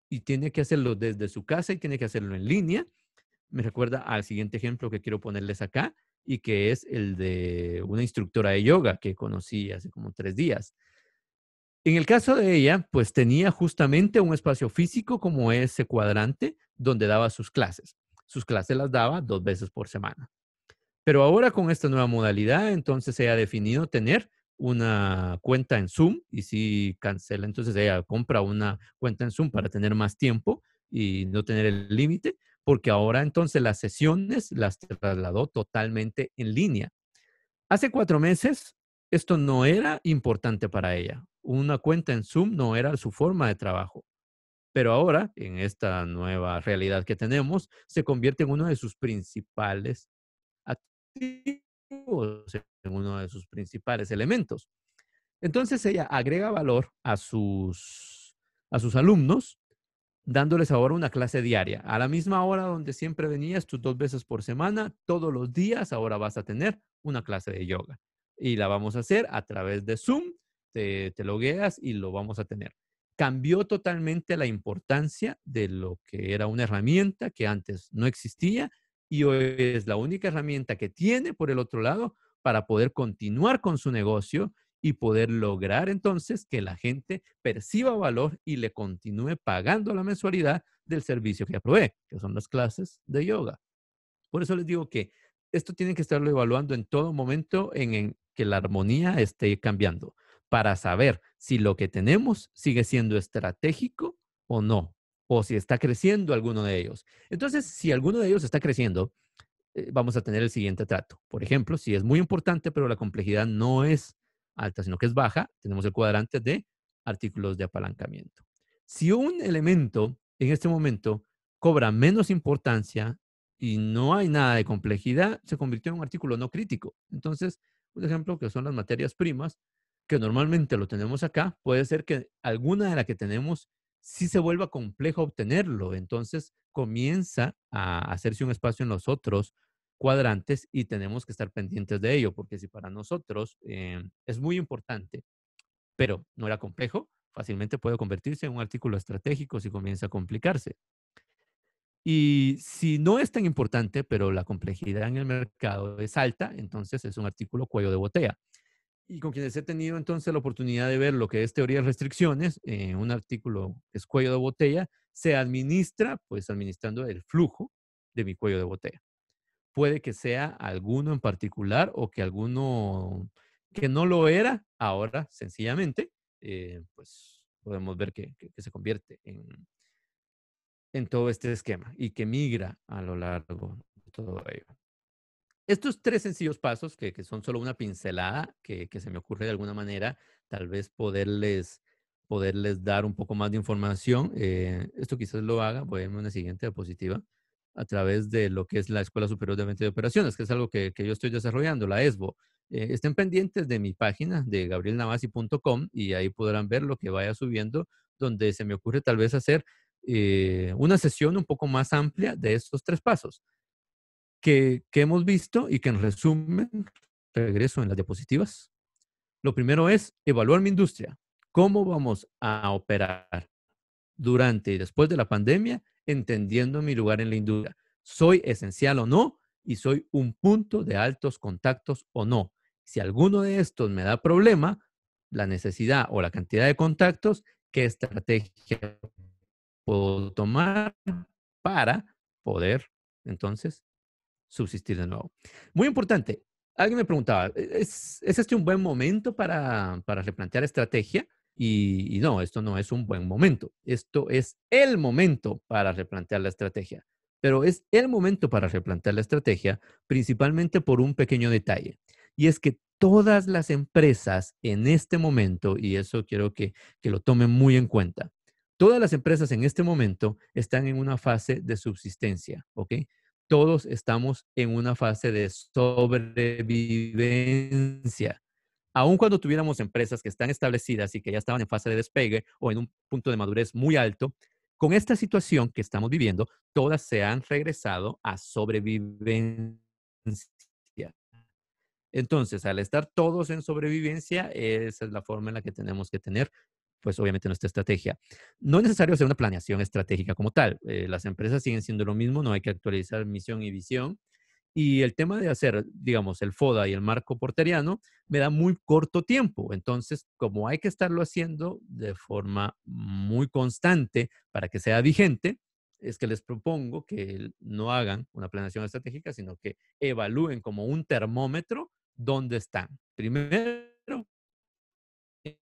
y tiene que hacerlo desde su casa y tiene que hacerlo en línea, me recuerda al siguiente ejemplo que quiero ponerles acá y que es el de una instructora de yoga que conocí hace como tres días en el caso de ella, pues tenía justamente un espacio físico como ese cuadrante donde daba sus clases. Sus clases las daba dos veces por semana. Pero ahora con esta nueva modalidad, entonces se ha definido tener una cuenta en Zoom y si cancela, entonces ella compra una cuenta en Zoom para tener más tiempo y no tener el límite, porque ahora entonces las sesiones las trasladó totalmente en línea. Hace cuatro meses esto no era importante para ella una cuenta en Zoom no era su forma de trabajo. Pero ahora, en esta nueva realidad que tenemos, se convierte en uno de sus principales activos, en uno de sus principales elementos. Entonces ella agrega valor a sus, a sus alumnos, dándoles ahora una clase diaria. A la misma hora donde siempre venías, tus dos veces por semana, todos los días, ahora vas a tener una clase de yoga. Y la vamos a hacer a través de Zoom te, te logueas y lo vamos a tener. Cambió totalmente la importancia de lo que era una herramienta que antes no existía y hoy es la única herramienta que tiene por el otro lado para poder continuar con su negocio y poder lograr entonces que la gente perciba valor y le continúe pagando la mensualidad del servicio que apruebe, que son las clases de yoga. Por eso les digo que esto tienen que estarlo evaluando en todo momento en que la armonía esté cambiando para saber si lo que tenemos sigue siendo estratégico o no, o si está creciendo alguno de ellos. Entonces, si alguno de ellos está creciendo, eh, vamos a tener el siguiente trato. Por ejemplo, si es muy importante, pero la complejidad no es alta, sino que es baja, tenemos el cuadrante de artículos de apalancamiento. Si un elemento en este momento cobra menos importancia y no hay nada de complejidad, se convirtió en un artículo no crítico. Entonces, un ejemplo que son las materias primas, que normalmente lo tenemos acá, puede ser que alguna de las que tenemos sí se vuelva complejo obtenerlo. Entonces comienza a hacerse un espacio en los otros cuadrantes y tenemos que estar pendientes de ello, porque si para nosotros em, es muy importante, pero no era complejo, fácilmente puede convertirse en un artículo estratégico si comienza a complicarse. Y si no es tan importante, pero la complejidad en el mercado es alta, entonces es un artículo cuello de botella y con quienes he tenido entonces la oportunidad de ver lo que es teoría de restricciones, eh, un artículo es cuello de botella, se administra pues administrando el flujo de mi cuello de botella. Puede que sea alguno en particular o que alguno que no lo era, ahora sencillamente, eh, pues podemos ver que, se convierte en todo este esquema y que migra a lo largo de todo ello. Estos tres sencillos pasos, que, son solo una pincelada, que, se me ocurre de alguna manera, tal vez poderles, poderles dar un poco más de información. Eh, esto quizás lo haga, voy a irme a una siguiente diapositiva, a través de lo que es la Escuela Superior de Mente de Operaciones, que es algo que, yo estoy desarrollando, la ESBO. Eh, estén pendientes de mi página de gabrielnavasi.com y ahí podrán ver lo que vaya subiendo, donde se me ocurre tal vez hacer eh, una sesión un poco más amplia de estos tres pasos que, hemos visto y que en resumen, regreso en las diapositivas, lo primero es evaluar mi industria, cómo vamos a operar durante y después de la pandemia, entendiendo mi lugar en la industria. ¿Soy esencial o no? ¿Y soy un punto de altos contactos o no? Si alguno de estos me da problema, la necesidad o la cantidad de contactos, ¿qué estrategia puedo tomar para poder entonces subsistir de nuevo. Muy importante, alguien me preguntaba, ¿e-, ¿es, este un buen momento para, para replantear estrategia? Y, no, esto no es un buen momento. Esto es el momento para replantear la estrategia. Pero es el momento para replantear la estrategia principalmente por un pequeño detalle. Y es que todas las empresas en este momento, y eso quiero que lo tomen muy en cuenta, todas las empresas en este momento están en una fase de subsistencia, ¿ok? todos estamos en una fase de sobrevivencia. Aun cuando tuviéramos empresas que están establecidas y que ya estaban en fase de despegue o en un punto de madurez muy alto, con esta situación que estamos viviendo, todas se han regresado a sobrevivencia. Entonces, al estar todos en sobrevivencia, esa es la forma en la que tenemos que tener pues obviamente nuestra estrategia. No es necesario hacer una planeación estratégica como tal. Eh, las empresas siguen siendo lo mismo, no hay que actualizar misión y visión. Y el tema de hacer, digamos, el FODA y el marco porteriano me da muy corto tiempo. Entonces, como hay que estarlo haciendo de forma muy constante para que sea vigente, es que les propongo que no hagan una planeación estratégica, sino que evalúen como un termómetro dónde están. Primero,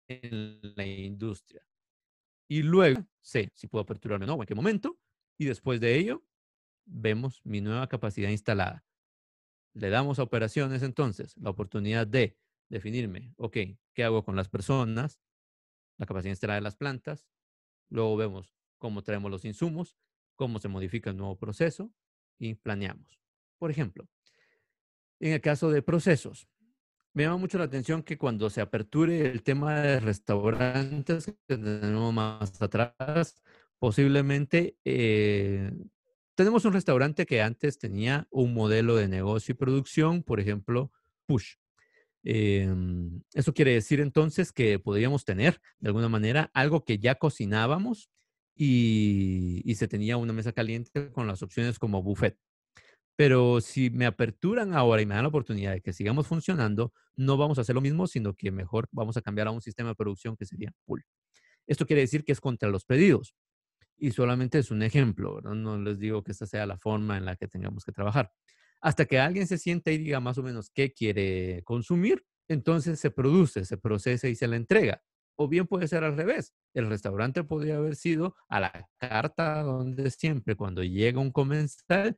en la industria. Y luego sé si puedo aperturarme o no, en qué momento. Y después de ello, vemos mi nueva capacidad instalada. Le damos a operaciones entonces la oportunidad de definirme, ok, ¿qué hago con las personas? La capacidad instalada de las plantas. Luego vemos cómo traemos los insumos, cómo se modifica el nuevo proceso y planeamos. Por ejemplo, en el caso de procesos, me llama mucho la atención que cuando se aperture el tema de restaurantes que tenemos más atrás, posiblemente eh, tenemos un restaurante que antes tenía un modelo de negocio y producción, por ejemplo, push. Em, eso quiere decir entonces que podríamos tener, de alguna manera, algo que ya cocinábamos y se tenía una mesa caliente con las opciones como buffet. Pero si me aperturan ahora y me dan la oportunidad de que sigamos funcionando, no vamos a hacer lo mismo, sino que mejor vamos a cambiar a un sistema de producción que sería pool. Esto quiere decir que es contra los pedidos. Y solamente es un ejemplo, no les digo que esta sea la forma en la que tengamos que trabajar. Hasta que alguien se sienta y diga más o menos qué quiere consumir, entonces se produce, se procesa y se la entrega. O bien puede ser al revés. El restaurante podría haber sido a la carta donde siempre cuando llega un comensal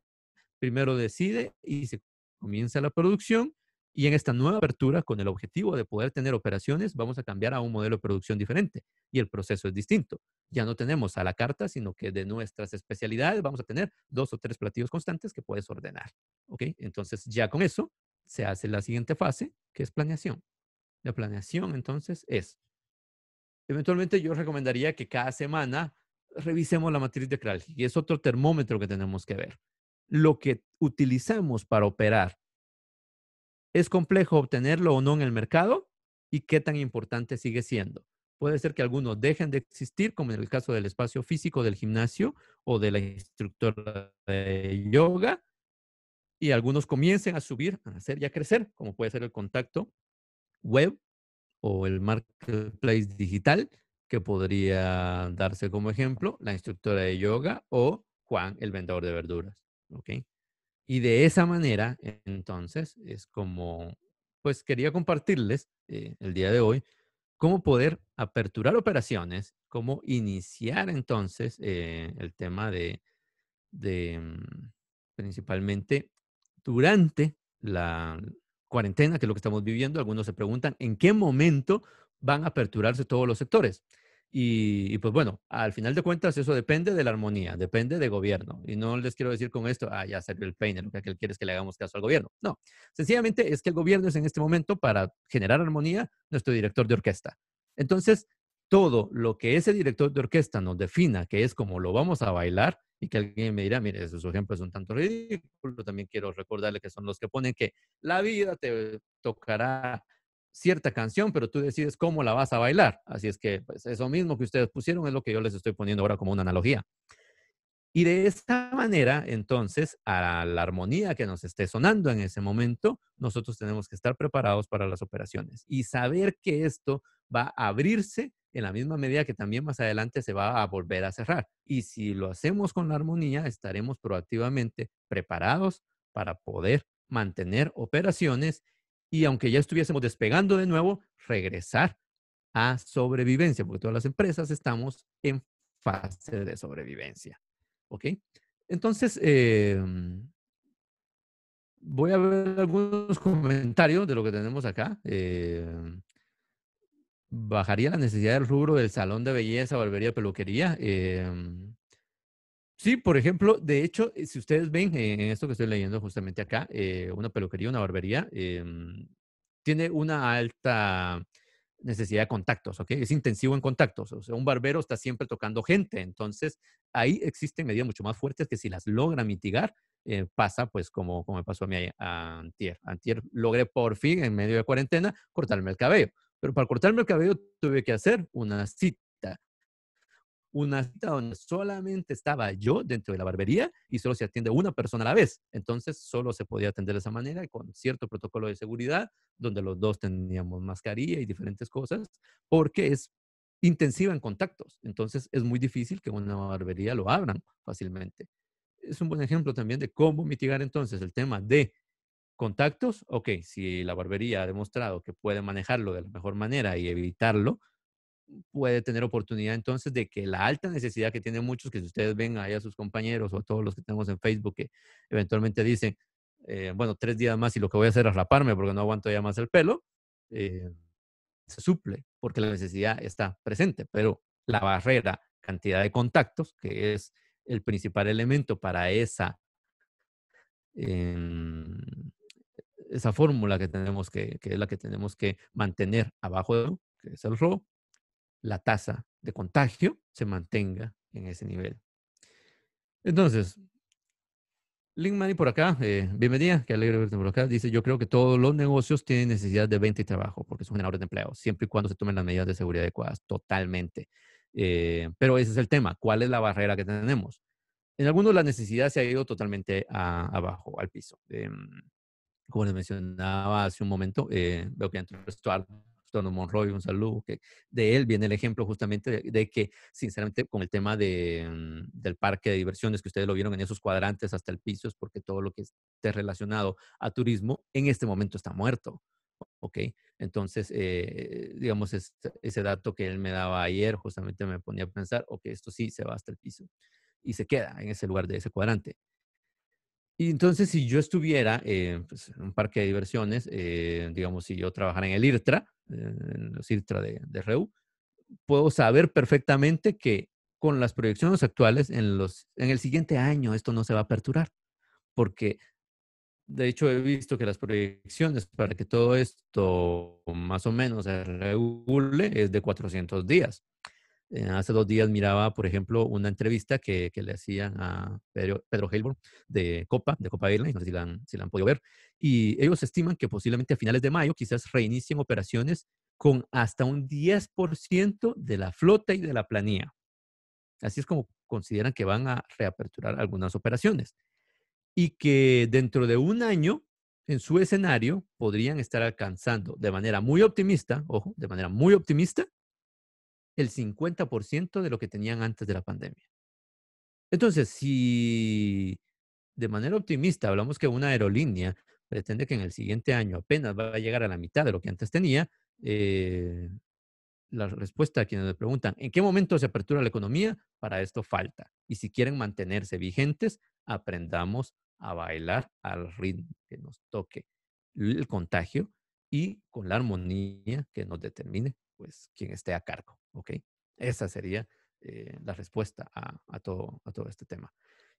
primero decide y se comienza la producción. Y en esta nueva apertura, con el objetivo de poder tener operaciones, vamos a cambiar a un modelo de producción diferente y el proceso es distinto. Ya no tenemos a la carta, sino que de nuestras especialidades vamos a tener dos o tres platillos constantes que puedes ordenar. ¿Ok? Entonces, ya con eso se hace la siguiente fase, que es planeación. La planeación, entonces, es. Eventualmente, yo recomendaría que cada semana revisemos la matriz de Kralj y es otro termómetro que tenemos que ver lo que utilizamos para operar. ¿Es complejo obtenerlo o no en el mercado? ¿Y qué tan importante sigue siendo? Puede ser que algunos dejen de existir, como en el caso del espacio físico del gimnasio o de la instructora de yoga, y algunos comiencen a subir, a hacer y a crecer, como puede ser el contacto web o el marketplace digital, que podría darse como ejemplo la instructora de yoga o Juan, el vendedor de verduras. ¿ok? Y de esa manera, entonces, es como, pues quería compartirles eh, el día de hoy cómo poder aperturar operaciones, cómo iniciar entonces eh, el tema de, de mm, principalmente durante la cuarentena, que es lo que estamos viviendo. Algunos se preguntan en qué momento van a aperturarse todos los sectores. Y, pues bueno, al final de cuentas eso depende de la armonía, depende de gobierno. Y no les quiero decir con esto, ah, ya salió el peine, lo que aquel quiere es que le hagamos caso al gobierno. No, sencillamente es que el gobierno es en este momento, para generar armonía, nuestro director de orquesta. Entonces, todo lo que ese director de orquesta nos defina, que es como lo vamos a bailar, y que alguien me dirá, mire, esos ejemplos son tanto ridículos, también quiero recordarle que son los que ponen que la vida te tocará cierta canción, pero tú decides cómo la vas a bailar. Así es que pues, eso mismo que ustedes pusieron es lo que yo les estoy poniendo ahora como una analogía. Y de esta manera, entonces, a la armonía que nos esté sonando en ese momento, nosotros tenemos que estar preparados para las operaciones y saber que esto va a abrirse en la misma medida que también más adelante se va a volver a cerrar. Y si lo hacemos con la armonía, estaremos proactivamente preparados para poder mantener operaciones y aunque ya estuviésemos despegando de nuevo, regresar a sobrevivencia, porque todas las empresas estamos en fase de sobrevivencia. ¿Ok? Entonces, em, voy a ver algunos comentarios de lo que tenemos acá. Em, bajaría la necesidad del rubro del salón de belleza, barbería, peluquería. Em, Sí, por ejemplo, de hecho, eh, si ustedes ven eh, en esto que estoy leyendo justamente acá, eh, una peluquería, una barbería, em, tiene una alta necesidad de contactos, ¿ok? Es intensivo en contactos. O sea, un barbero está siempre tocando gente. Entonces, ahí existen medidas mucho más fuertes que si las logra mitigar, pasa pues como, como me pasó a mí a antier. Antier logré por fin, en medio de cuarentena, cortarme el cabello. Pero para cortarme el cabello tuve que hacer una cita una cita donde solamente estaba yo dentro de la barbería y solo se atiende una persona a la vez. Entonces, solo se podía atender de esa manera con cierto protocolo de seguridad, donde los dos teníamos mascarilla y diferentes cosas, porque es intensiva en contactos. Entonces, es muy difícil que una barbería lo abran fácilmente. Es un buen ejemplo también de cómo mitigar entonces el tema de contactos. Ok, si la barbería ha demostrado que puede manejarlo de la mejor manera y evitarlo, puede tener oportunidad entonces de que la alta necesidad que tienen muchos, que si ustedes ven ahí a sus compañeros o a todos los que tenemos en Facebook que eventualmente dicen, eh, bueno, tres días más y lo que voy a hacer es raparme porque no aguanto ya más el pelo, eh, se suple porque la necesidad está presente, pero la barrera, cantidad de contactos, que es el principal elemento para esa, em, esa fórmula que tenemos que, que es la que tenemos que mantener abajo que es el robo, la tasa de contagio se mantenga en ese nivel. Entonces, Link y por acá, eh, bienvenida, Qué alegre verte por acá. Dice, yo creo que todos los negocios tienen necesidad de venta y trabajo porque son generadores de empleo, siempre y cuando se tomen las medidas de seguridad adecuadas, totalmente. Eh, pero ese es el tema, ¿cuál es la barrera que tenemos? En algunos la necesidad se ha ido totalmente abajo, al piso. Em, como les mencionaba hace un momento, eh, veo que esto Stuart. Tono Monroy, un saludo, que de él viene el ejemplo justamente de, que, sinceramente, con el tema de, mm, del parque de diversiones, que ustedes lo vieron en esos cuadrantes hasta el piso, es porque todo lo que esté relacionado a turismo en este momento está muerto. ¿ok? Entonces, eh, digamos, ese dato que él me daba ayer justamente me ponía a pensar, ok, esto sí se va hasta el piso y se queda en ese lugar de ese cuadrante. Y entonces, si yo estuviera eh, pues, en un parque de diversiones, eh, digamos, si yo trabajara en el IRTRA, en los IRTRA de, de REU, puedo saber perfectamente que con las proyecciones actuales, en, los, en el siguiente año esto no se va a aperturar, porque de hecho he visto que las proyecciones para que todo esto más o menos se regule es de 400 días. Eh, hace dos días miraba, por ejemplo, una entrevista que, le hacían a Pedro, Pedro de Copa, de Copa Airlines, no sé si la, han, si la han podido ver, y ellos estiman que posiblemente a finales de mayo quizás reinicien operaciones con hasta un 10% de la flota y de la planilla. Así es como consideran que van a reaperturar algunas operaciones. Y que dentro de un año, en su escenario, podrían estar alcanzando de manera muy optimista, ojo, de manera muy optimista, el 50% de lo que tenían antes de la pandemia. Entonces, si de manera optimista hablamos que una aerolínea pretende que en el siguiente año apenas va a llegar a la mitad de lo que antes tenía, eh, la respuesta a quienes nos preguntan en qué momento se apertura la economía, para esto falta. Y si quieren mantenerse vigentes, aprendamos a bailar al ritmo que nos toque el contagio y con la armonía que nos determine, pues, quien esté a cargo. ¿Ok? Esa sería eh, la respuesta a, a, todo, este tema.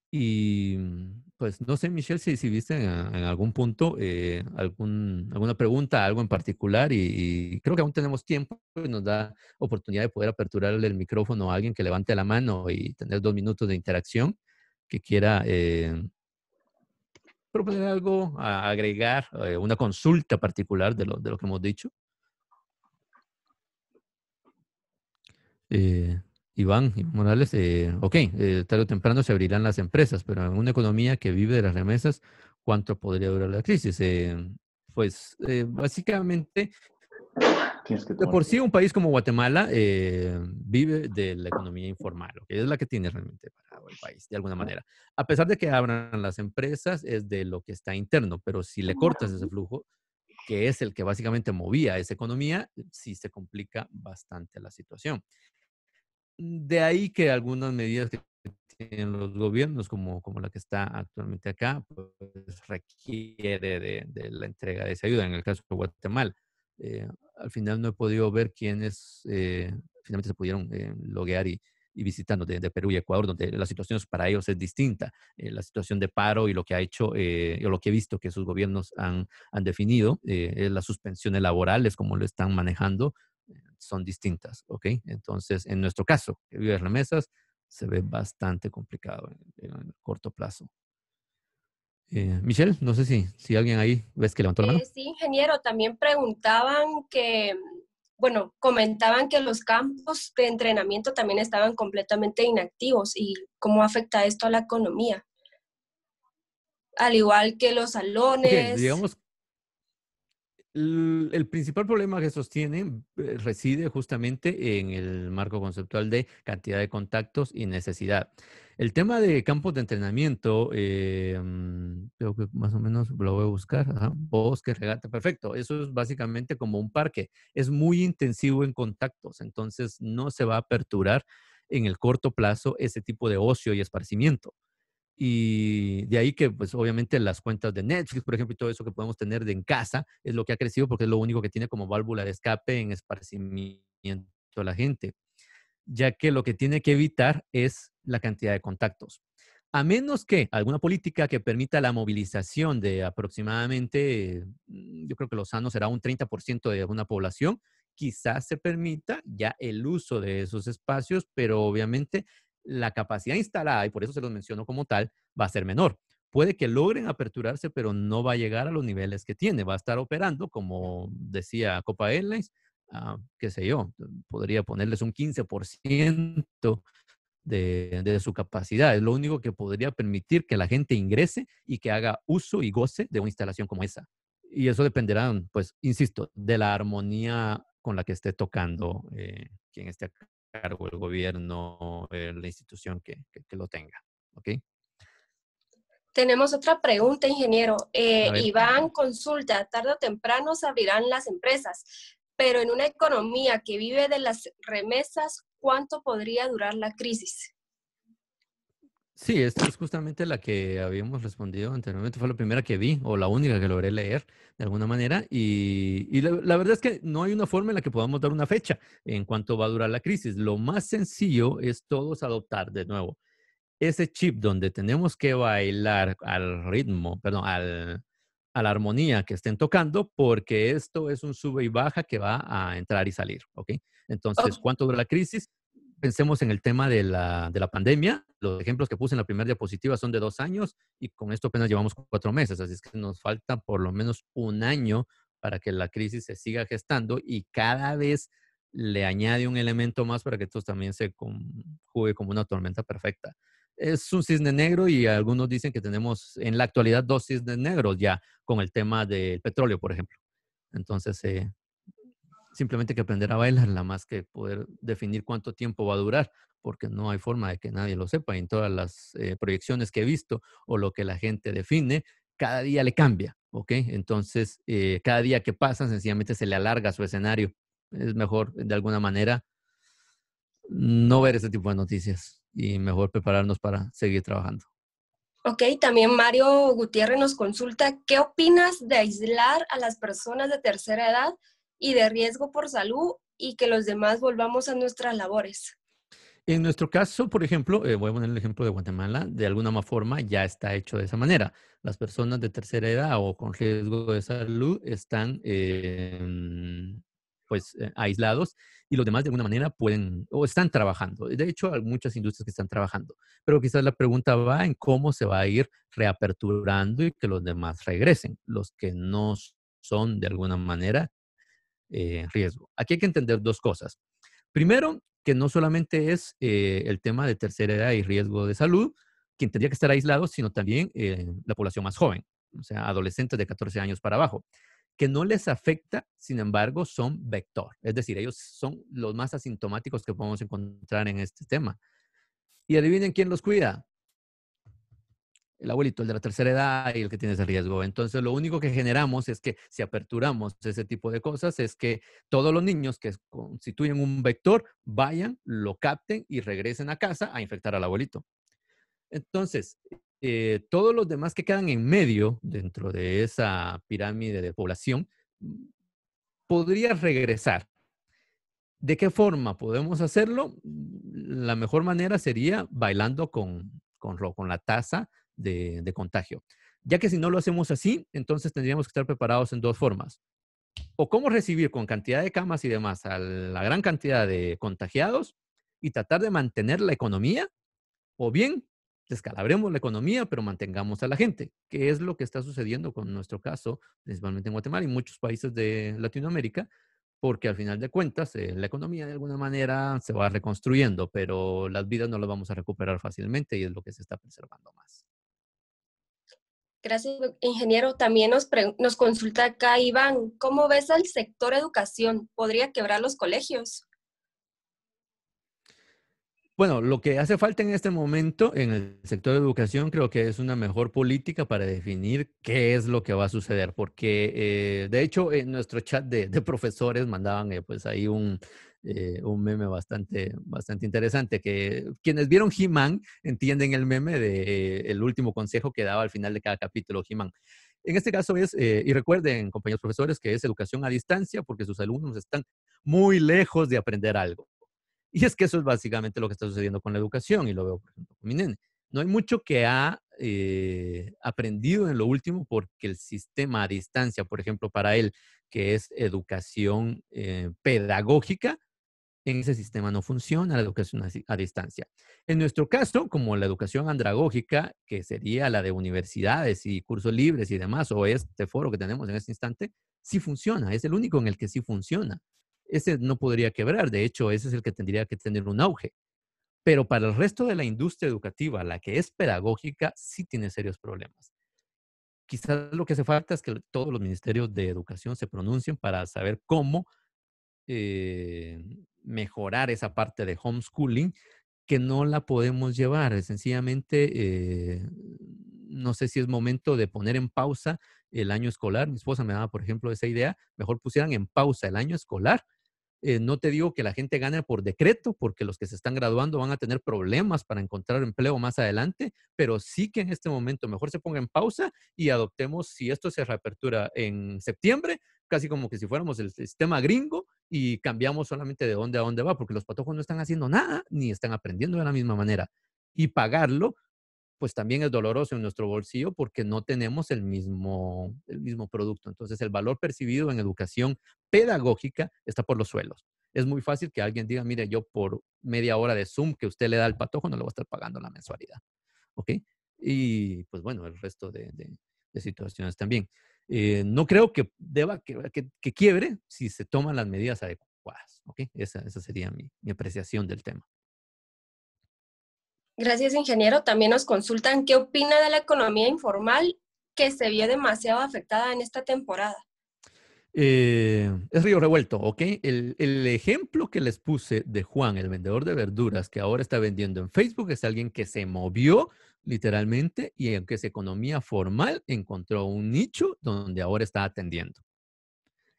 Y mm, pues no sé, Michelle, si, si viste en, algún punto eh, alguna pregunta, algo en particular, y, creo que aún tenemos tiempo y nos da oportunidad de poder aperturar el micrófono a alguien que levante la mano y tener dos minutos de interacción que quiera eh, proponer algo, agregar una consulta particular de lo, de lo que hemos dicho. Eh, Iván, Morales, eh, ok, eh, tarde o temprano se abrirán las empresas, pero en una economía que vive de las remesas, ¿cuánto podría durar la crisis? Eh, pues básicamente, de por sí un país como Guatemala vive de la economía informal, que es la que tiene realmente para el país, de alguna manera. A pesar de que abran las empresas, es de lo que está interno, pero si le cortas ese flujo, que es el que básicamente movía esa economía, sí se complica bastante la situación de ahí que algunas medidas que tienen los gobiernos, como, la que está actualmente acá, pues requiere de, la entrega de esa ayuda, en el caso de Guatemala. Eh, al final no he podido ver quiénes eh, finalmente se pudieron eh, loguear y, y visitando de, Perú y Ecuador, donde la situación para ellos es distinta. la situación de paro y lo que ha hecho, o lo que he visto que sus gobiernos han, han definido, eh, las suspensiones laborales, como lo están manejando, son distintas, ¿ok? Entonces, en nuestro caso, que vive las remesas, se ve bastante complicado en, el corto plazo. Eh, Michelle, no sé si, si alguien ahí ves que levantó la mano. Eh, sí, ingeniero, también preguntaban que, bueno, comentaban que los campos de entrenamiento también estaban completamente inactivos y cómo afecta esto a la economía. Al igual que los salones. digamos, el, principal problema que sostienen eh, reside justamente en el marco conceptual de cantidad de contactos y necesidad. El tema de campos de entrenamiento, eh, mm, creo que más o menos lo voy a buscar, bosque, regata, perfecto. Eso es básicamente como un parque. Es muy intensivo en contactos, entonces no se va a aperturar en el corto plazo ese tipo de ocio y esparcimiento. Y de ahí que, pues obviamente, las cuentas de Netflix, por ejemplo, y todo eso que podemos tener de en casa, es lo que ha crecido porque es lo único que tiene como válvula de escape en esparcimiento a la gente, ya que lo que tiene que evitar es la cantidad de contactos. A menos que alguna política que permita la movilización de aproximadamente, mm, yo creo que los sanos será un 30% de alguna población, quizás se permita ya el uso de esos espacios, pero obviamente la capacidad instalada, y por eso se los menciono como tal, va a ser menor. Puede que logren aperturarse, pero no va a llegar a los niveles que tiene. Va a estar operando, como decía Copa Airlines, ah, qué sé yo, podría ponerles un 15% de, su capacidad. Es lo único que podría permitir que la gente ingrese y que haga uso y goce de una instalación como esa. Y eso dependerá, pues, insisto, de la armonía con la que esté tocando eh, quien esté acá cargo el gobierno, eh, la institución que, lo tenga. Tenemos otra pregunta, ingeniero. Eh, Iván consulta, tarde o temprano se abrirán las empresas, pero en una economía que vive de las remesas, ¿cuánto podría durar la crisis? Sí, esta es justamente la que habíamos respondido anteriormente. Fue la primera que vi o la única que logré leer de alguna manera. Y, la, verdad es que no hay una forma en la que podamos dar una fecha en cuanto va a durar la crisis. Lo más sencillo es todos adoptar de nuevo ese chip donde tenemos que bailar al ritmo, perdón, al, a la armonía que estén tocando, porque esto es un sube y baja que va a entrar y salir, ¿ok? Entonces, ¿cuánto dura la crisis? pensemos en el tema de la, pandemia. Los ejemplos que puse en la primera diapositiva son de dos años y con esto apenas llevamos cuatro meses, así es que nos falta por lo menos un año para que la crisis se siga gestando y cada vez le añade un elemento más para que esto también se juegue como una tormenta perfecta. Es un cisne negro y algunos dicen que tenemos en la actualidad dos cisnes negros ya con el tema del petróleo, por ejemplo. Entonces, eh, simplemente que aprender a bailarla más que poder definir cuánto tiempo va a durar, porque no hay forma de que nadie lo sepa. Y en todas las eh, proyecciones que he visto o lo que la gente define, cada día le cambia, ¿ok? Entonces, eh, cada día que pasa, sencillamente se le alarga su escenario. Es mejor, de alguna manera, no ver ese tipo de noticias y mejor prepararnos para seguir trabajando. Ok, también Mario Gutiérrez nos consulta, ¿qué opinas de aislar a las personas de tercera edad y de riesgo por salud y que los demás volvamos a nuestras labores. En nuestro caso, por ejemplo, eh, voy a poner el ejemplo de Guatemala, de alguna forma ya está hecho de esa manera. Las personas de tercera edad o con riesgo de salud están em, pues eh, aislados y los demás de alguna manera pueden o están trabajando. De hecho, hay muchas industrias que están trabajando, pero quizás la pregunta va en cómo se va a ir reaperturando y que los demás regresen, los que no son de alguna manera eh, riesgo. Aquí hay que entender dos cosas. Primero, que no solamente es eh, el tema de tercera edad y riesgo de salud, quien tendría que estar aislado, sino también eh, la población más joven, o sea, adolescentes de 14 años para abajo, que no les afecta, sin embargo, son vector. Es decir, ellos son los más asintomáticos que podemos encontrar en este tema. Y adivinen quién los cuida el abuelito, el de la tercera edad y el que tiene ese riesgo. Entonces, lo único que generamos es que si aperturamos ese tipo de cosas, es que todos los niños que constituyen un vector vayan, lo capten y regresen a casa a infectar al abuelito. Entonces, eh, todos los demás que quedan en medio dentro de esa pirámide de población podría regresar. ¿De qué forma podemos hacerlo? La mejor manera sería bailando con, con, con la taza de, contagio. Ya que si no lo hacemos así, entonces tendríamos que estar preparados en dos formas. O cómo recibir con cantidad de camas y demás a la gran cantidad de contagiados y tratar de mantener la economía, o bien descalabremos la economía, pero mantengamos a la gente, que es lo que está sucediendo con nuestro caso, principalmente en Guatemala y muchos países de Latinoamérica, porque al final de cuentas eh, la economía de alguna manera se va reconstruyendo, pero las vidas no las vamos a recuperar fácilmente y es lo que se está preservando más. Gracias, ingeniero. También nos, nos consulta acá Iván, ¿cómo ves al sector educación? ¿Podría quebrar los colegios? Bueno, lo que hace falta en este momento en el sector de educación creo que es una mejor política para definir qué es lo que va a suceder, porque eh, de hecho en nuestro chat de, profesores mandaban eh, pues ahí un, eh, un meme bastante, bastante interesante, que quienes vieron he entienden el meme de el último consejo que daba al final de cada capítulo he En este caso es, eh, y recuerden, compañeros profesores, que es educación a distancia porque sus alumnos están muy lejos de aprender algo. Y es que eso es básicamente lo que está sucediendo con la educación, y lo veo, por ejemplo, No hay mucho que ha eh, aprendido en lo último porque el sistema a distancia, por ejemplo, para él, que es educación pedagógica, en ese sistema no funciona la educación a distancia. En nuestro caso, como la educación andragógica, que sería la de universidades y cursos libres y demás, o este foro que tenemos en este instante, sí funciona, es el único en el que sí funciona. Ese no podría quebrar, de hecho, ese es el que tendría que tener un auge. Pero para el resto de la industria educativa, la que es pedagógica, sí tiene serios problemas. Quizás lo que hace falta es que todos los ministerios de educación se pronuncien para saber cómo eh, mejorar esa parte de homeschooling que no la podemos llevar. Sencillamente, eh, no sé si es momento de poner en pausa el año escolar. Mi esposa me daba, por ejemplo, esa idea. Mejor pusieran en pausa el año escolar. Eh, no te digo que la gente gane por decreto, porque los que se están graduando van a tener problemas para encontrar empleo más adelante, pero sí que en este momento mejor se ponga en pausa y adoptemos, si esto se reapertura en septiembre, casi como que si fuéramos el sistema gringo, y cambiamos solamente de dónde a dónde va, porque los patojos no están haciendo nada ni están aprendiendo de la misma manera. Y pagarlo, pues también es doloroso en nuestro bolsillo porque no tenemos el mismo, el mismo producto. Entonces, el valor percibido en educación pedagógica está por los suelos. Es muy fácil que alguien diga, mire, yo por media hora de Zoom que usted le da al patojo no le voy a estar pagando la mensualidad. ¿Ok? Y pues bueno, el resto de, de situaciones también. Eh, no creo que deba que, quiebre si se toman las medidas adecuadas. ¿okay? Esa, sería mi apreciación del tema. Gracias, ingeniero. También nos consultan qué opina de la economía informal que se vio demasiado afectada en esta temporada. Eh, es río revuelto, ¿ok? El, ejemplo que les puse de Juan, el vendedor de verduras, que ahora está vendiendo en Facebook, es alguien que se movió literalmente y aunque es economía formal, encontró un nicho donde ahora está atendiendo.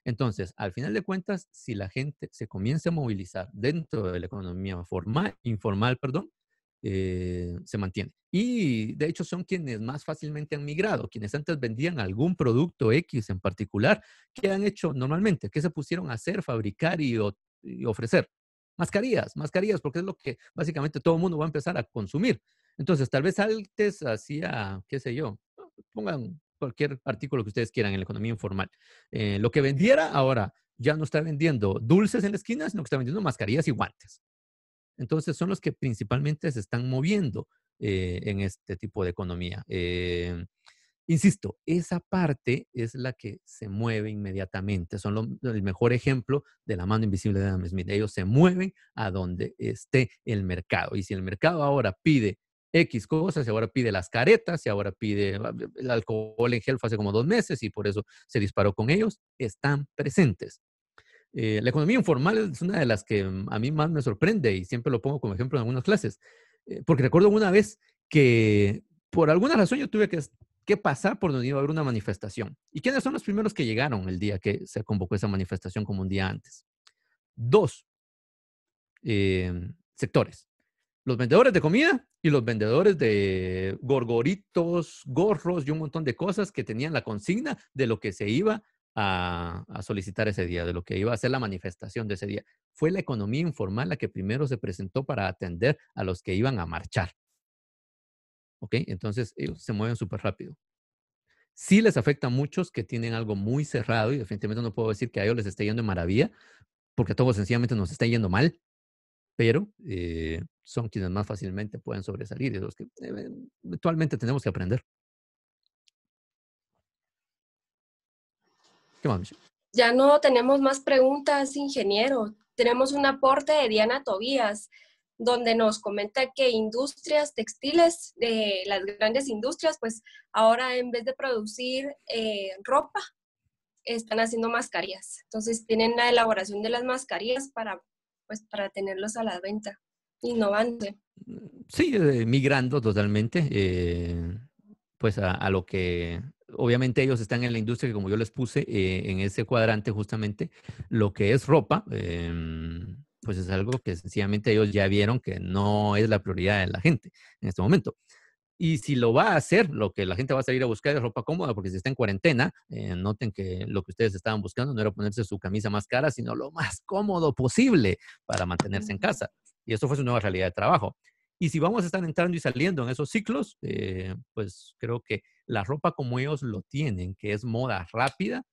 Entonces, al final de cuentas, si la gente se comienza a movilizar dentro de la economía formal, informal, perdón, eh, se mantiene. Y de hecho son quienes más fácilmente han migrado, quienes antes vendían algún producto X en particular. que han hecho normalmente? que se pusieron a hacer, fabricar y, ofrecer? Mascarillas, mascarillas, porque es lo que básicamente todo el mundo va a empezar a consumir. Entonces, tal vez antes hacía, qué sé yo, pongan cualquier artículo que ustedes quieran en la economía informal. Eh, lo que vendiera ahora ya no está vendiendo dulces en la esquina, sino que está vendiendo mascarillas y guantes. Entonces son los que principalmente se están moviendo eh, en este tipo de economía. Eh, insisto, esa parte es la que se mueve inmediatamente. Son el mejor ejemplo de la mano invisible de Adam Smith. Ellos se mueven a donde esté el mercado. Y si el mercado ahora pide X cosas, si ahora pide las caretas, si ahora pide ah, el alcohol en gel hace como dos meses, y por eso se disparó con ellos, están presentes. Eh, la economía informal es una de las que mm, a mí más me sorprende y siempre lo pongo como ejemplo en algunas clases, eh, porque recuerdo una vez que por alguna razón yo tuve que, pasar por donde iba a haber una manifestación. ¿Y quiénes son los primeros que llegaron el día que se convocó esa manifestación como un día antes? Dos eh, sectores. Los vendedores de comida y los vendedores de gorgoritos, gorros y un montón de cosas que tenían la consigna de lo que se iba a, solicitar ese día, de lo que iba a ser la manifestación de ese día. Fue la economía informal la que primero se presentó para atender a los que iban a marchar. ¿Ok? Entonces ellos se mueven súper rápido. Sí les afecta a muchos que tienen algo muy cerrado y definitivamente no puedo decir que a ellos les esté yendo en maravilla, porque todo todos sencillamente nos está yendo mal, pero eh, son quienes más fácilmente pueden sobresalir y los que eh, eventualmente tenemos que aprender. Ya no tenemos más preguntas, ingeniero. Tenemos un aporte de Diana Tobías, donde nos comenta que industrias textiles, de eh, las grandes industrias, pues ahora en vez de producir eh, ropa, están haciendo mascarillas. Entonces tienen la elaboración de las mascarillas para, pues, para tenerlos a la venta, innovando. Mm, sí, eh, migrando totalmente pues a, lo que obviamente ellos están en la industria que como yo les puse eh, en ese cuadrante justamente lo que es ropa em, pues es algo que sencillamente ellos ya vieron que no es la prioridad de la gente en este momento y si lo va a hacer, lo que la gente va a salir a buscar es ropa cómoda, porque si está en cuarentena, eh, noten que lo que ustedes estaban buscando no era ponerse su camisa más cara, sino lo más cómodo posible para mantenerse en casa. Y eso fue su nueva realidad de trabajo. Y si vamos a estar entrando y saliendo en esos ciclos, eh, pues creo que la ropa como ellos lo tienen, que es moda rápida,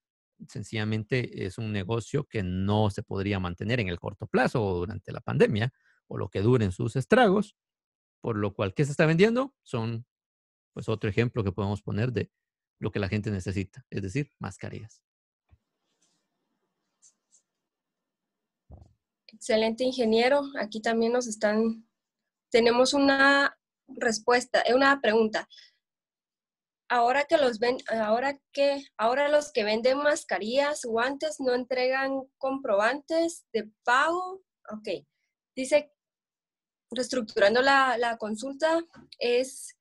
sencillamente es un negocio que no se podría mantener en el corto plazo o durante la pandemia o lo que duren sus estragos, por lo cual, ¿qué se está vendiendo? Son, pues, otro ejemplo que podemos poner de lo que la gente necesita, es decir, mascarillas. Excelente ingeniero. Aquí también nos están tenemos una respuesta, eh, una pregunta. Ahora que los ven, ahora que, ahora los que venden mascarillas, guantes, no entregan comprobantes de pago. Ok. Dice, reestructurando la, consulta, es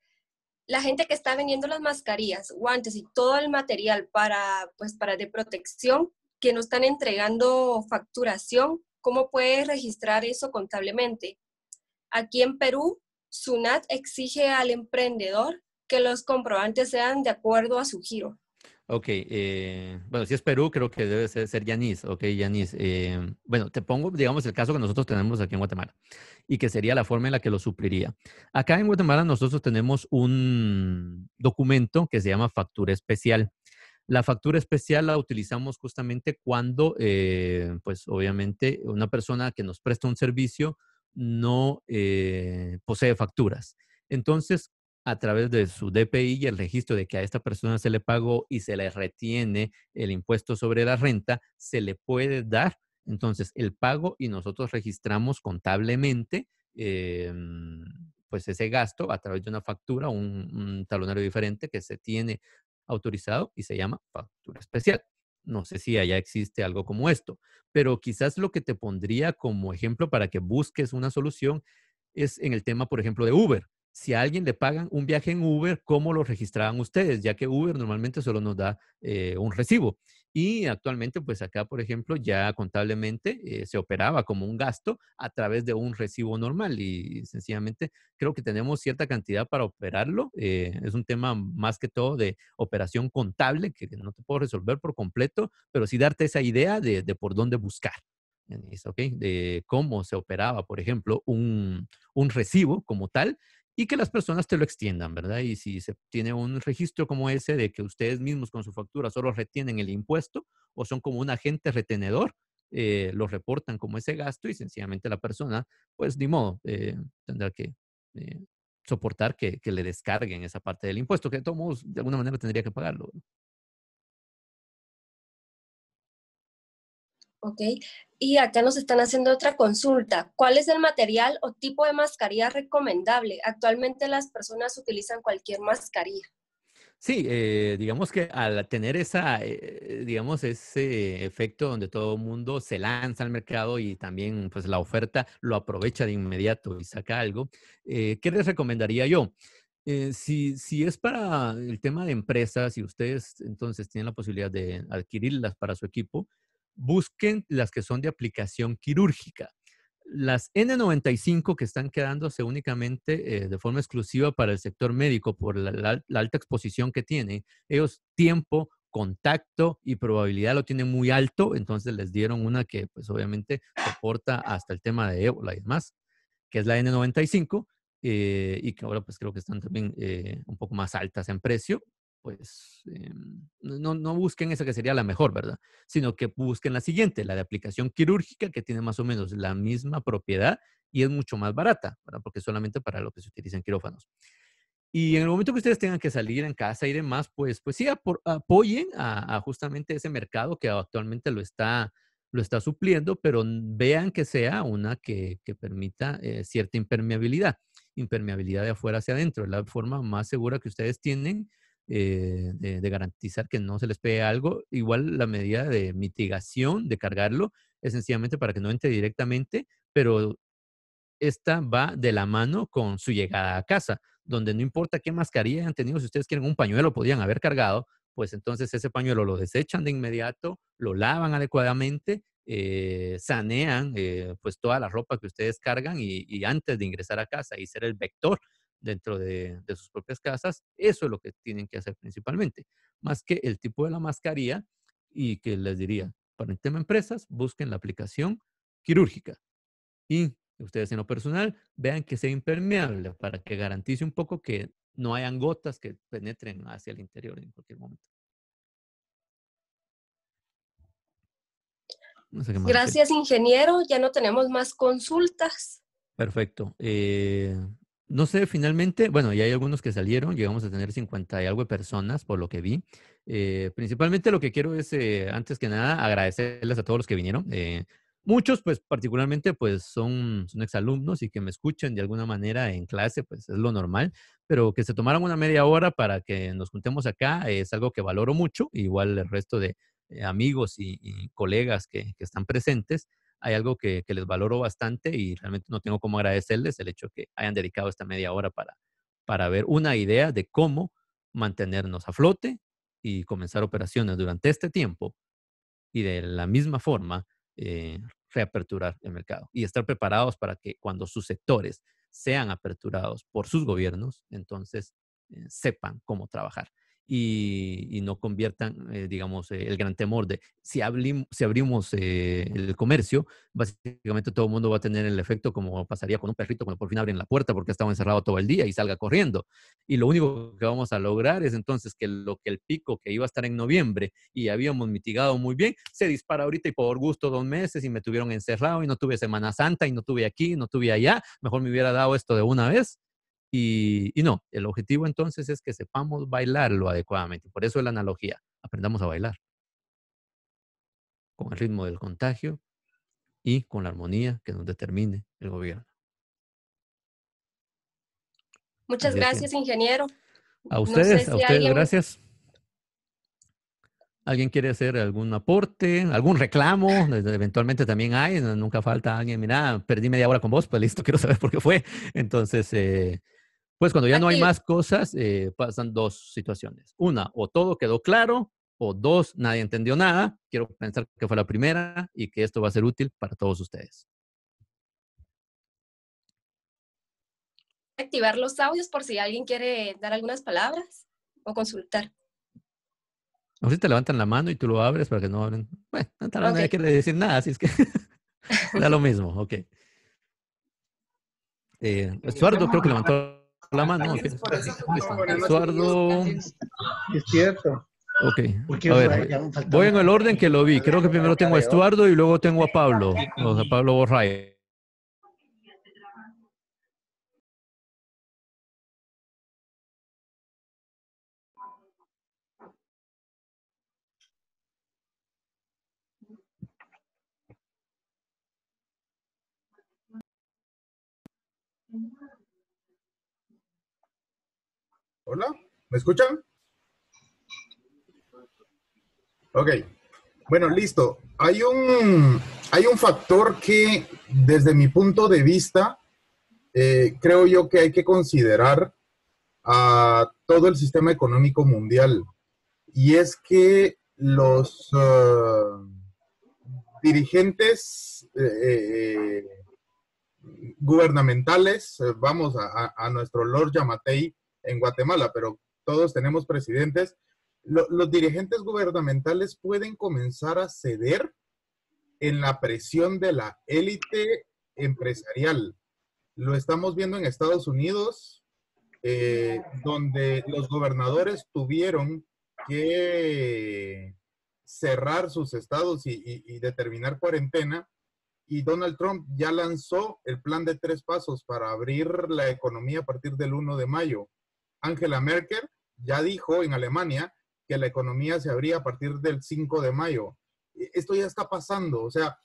la gente que está vendiendo las mascarillas, guantes y todo el material para, pues, para de protección, que no están entregando facturación, ¿cómo puedes registrar eso contablemente? Aquí en Perú, SUNAT exige al emprendedor que los comprobantes sean de acuerdo a su giro. Ok, eh, bueno, si es Perú, creo que debe ser, Yanis. Ok, Yanis. Eh, bueno, te pongo, digamos, el caso que nosotros tenemos aquí en Guatemala y que sería la forma en la que lo supliría. Acá en Guatemala nosotros tenemos un documento que se llama factura especial. La factura especial la utilizamos justamente cuando, eh, pues obviamente, una persona que nos presta un servicio no eh, posee facturas. Entonces, a través de su DPI y el registro de que a esta persona se le pagó y se le retiene el impuesto sobre la renta, se le puede dar entonces el pago y nosotros registramos contablemente eh, pues ese gasto a través de una factura, un talonario diferente que se tiene autorizado y se llama factura especial. No sé si allá existe algo como esto, pero quizás lo que te pondría como ejemplo para que busques una solución es en el tema, por ejemplo, de Uber. Si a alguien le pagan un viaje en Uber, ¿cómo lo registraban ustedes? Ya que Uber normalmente solo nos da eh, un recibo. Y actualmente, pues acá, por ejemplo, ya contablemente eh, se operaba como un gasto a través de un recibo normal y sencillamente creo que tenemos cierta cantidad para operarlo. Eh, es un tema más que todo de operación contable que no te puedo resolver por completo, pero sí darte esa idea de, por dónde buscar. ¿ok? De cómo se operaba, por ejemplo, un, un recibo como tal y que las personas te lo extiendan, ¿verdad? Y si se tiene un registro como ese de que ustedes mismos con su factura solo retienen el impuesto o son como un agente retenedor, eh, lo reportan como ese gasto y sencillamente la persona, pues ni modo, eh, tendrá que eh, soportar que, le descarguen esa parte del impuesto, que de todos de alguna manera tendría que pagarlo. Ok, y acá nos están haciendo otra consulta. ¿Cuál es el material o tipo de mascarilla recomendable? Actualmente las personas utilizan cualquier mascarilla. Sí, eh, digamos que al tener esa, eh, digamos, ese efecto donde todo el mundo se lanza al mercado y también pues la oferta lo aprovecha de inmediato y saca algo, eh, ¿qué les recomendaría yo? si, es para el tema de empresas y ustedes entonces tienen la posibilidad de adquirirlas para su equipo, busquen las que son de aplicación quirúrgica. Las N95 que están quedándose únicamente eh, de forma exclusiva para el sector médico por la, alta exposición que tiene, ellos tiempo, contacto y probabilidad lo tienen muy alto, entonces les dieron una que pues obviamente soporta hasta el tema de ébola y demás, que es la N95 eh, y que ahora pues creo que están también eh, un poco más altas en precio, pues em, no, busquen esa que sería la mejor, ¿verdad? Sino que busquen la siguiente, la de aplicación quirúrgica, que tiene más o menos la misma propiedad y es mucho más barata, ¿verdad? Porque solamente para lo que se utilizan quirófanos. Y en el momento que ustedes tengan que salir en casa y demás, pues, pues sí, apoyen a, justamente ese mercado que actualmente lo está, supliendo, pero vean que sea una que, permita eh, cierta impermeabilidad, impermeabilidad de afuera hacia adentro. Es la forma más segura que ustedes tienen eh, de, garantizar que no se les pegue algo. Igual la medida de mitigación de cargarlo es sencillamente para que no entre directamente, pero esta va de la mano con su llegada a casa, donde no importa qué mascarilla hayan tenido, si ustedes quieren un pañuelo, podían haber cargado, pues entonces ese pañuelo lo desechan de inmediato, lo lavan adecuadamente, eh, sanean eh, pues toda la ropa que ustedes cargan y, y antes de ingresar a casa y ser el vector dentro de, sus propias casas. Eso es lo que tienen que hacer principalmente, más que el tipo de la mascarilla y que les diría, para el tema empresas, busquen la aplicación quirúrgica. Y ustedes en lo personal, vean que sea impermeable para que garantice un poco que no hayan gotas que penetren hacia el interior en cualquier momento. Gracias, ingeniero. Ya no tenemos más consultas. Perfecto. Eh, no sé, finalmente, bueno, ya hay algunos que salieron, llegamos a tener 50 y algo de personas, por lo que vi. Eh, principalmente lo que quiero es, eh, antes que nada, agradecerles a todos los que vinieron. Eh, muchos, pues particularmente, pues son, exalumnos y que me escuchen de alguna manera en clase, pues es lo normal, pero que se tomaran una media hora para que nos juntemos acá es algo que valoro mucho, igual el resto de amigos y, colegas que, que están presentes hay algo que, que, les valoro bastante y realmente no tengo cómo agradecerles el hecho que hayan dedicado esta media hora para, ver una idea de cómo mantenernos a flote y comenzar operaciones durante este tiempo y de la misma forma eh, reaperturar el mercado y estar preparados para que cuando sus sectores sean aperturados por sus gobiernos, entonces eh, sepan cómo trabajar y, no conviertan, eh, digamos, eh, el gran temor de si, si abrimos eh, el comercio, básicamente todo el mundo va a tener el efecto como pasaría con un perrito cuando por fin abren la puerta porque estaba encerrado todo el día y salga corriendo. Y lo único que vamos a lograr es entonces que lo que el pico que iba a estar en noviembre y habíamos mitigado muy bien, se dispara ahorita y por gusto dos meses y me tuvieron encerrado y no tuve Semana Santa y no tuve aquí, no tuve allá, mejor me hubiera dado esto de una vez y, no, el objetivo entonces es que sepamos bailarlo adecuadamente. Por eso es la analogía. Aprendamos a bailar con el ritmo del contagio y con la armonía que nos determine el gobierno. Muchas gracias, ingeniero. A ustedes, a ustedes, gracias. ¿Alguien quiere hacer algún aporte, algún reclamo? Pues, eventualmente también hay, nunca falta alguien, mira, perdí media hora con vos, pues listo, quiero saber por qué fue. Entonces, eh, pues cuando ya no hay más cosas, eh, pasan dos situaciones. Una, o todo quedó claro, o dos, nadie entendió nada. Quiero pensar que fue la primera y que esto va a ser útil para todos ustedes. Activar los audios por si alguien quiere dar algunas palabras o consultar. ver si te levantan la mano y tú lo abres para que no abren. Bueno, no nadie quiere decir nada, así es que da lo mismo, ok. Eh, creo que levantó la mano. Eduardo. Es cierto. Ok. A ver, voy en el orden que lo vi. Creo que primero tengo a Estuardo y luego tengo a Pablo. O sea, Pablo Borray. Hola, ¿me escuchan? Ok, bueno, listo. Hay un, hay un factor que desde mi punto de vista eh, creo yo que hay que considerar a todo el sistema económico mundial y es que los eh, dirigentes eh, gubernamentales, vamos a, a, nuestro Lord Yamatei, en Guatemala, pero todos tenemos presidentes. los dirigentes gubernamentales pueden comenzar a ceder en la presión de la élite empresarial. Lo estamos viendo en Estados Unidos, eh, donde los gobernadores tuvieron que cerrar sus estados y, determinar cuarentena. Y Donald Trump ya lanzó el plan de tres pasos para abrir la economía a partir del 1 de mayo. Angela Merkel ya dijo en Alemania que la economía se abría a partir del 5 de mayo. E, esto ya está pasando, o sea,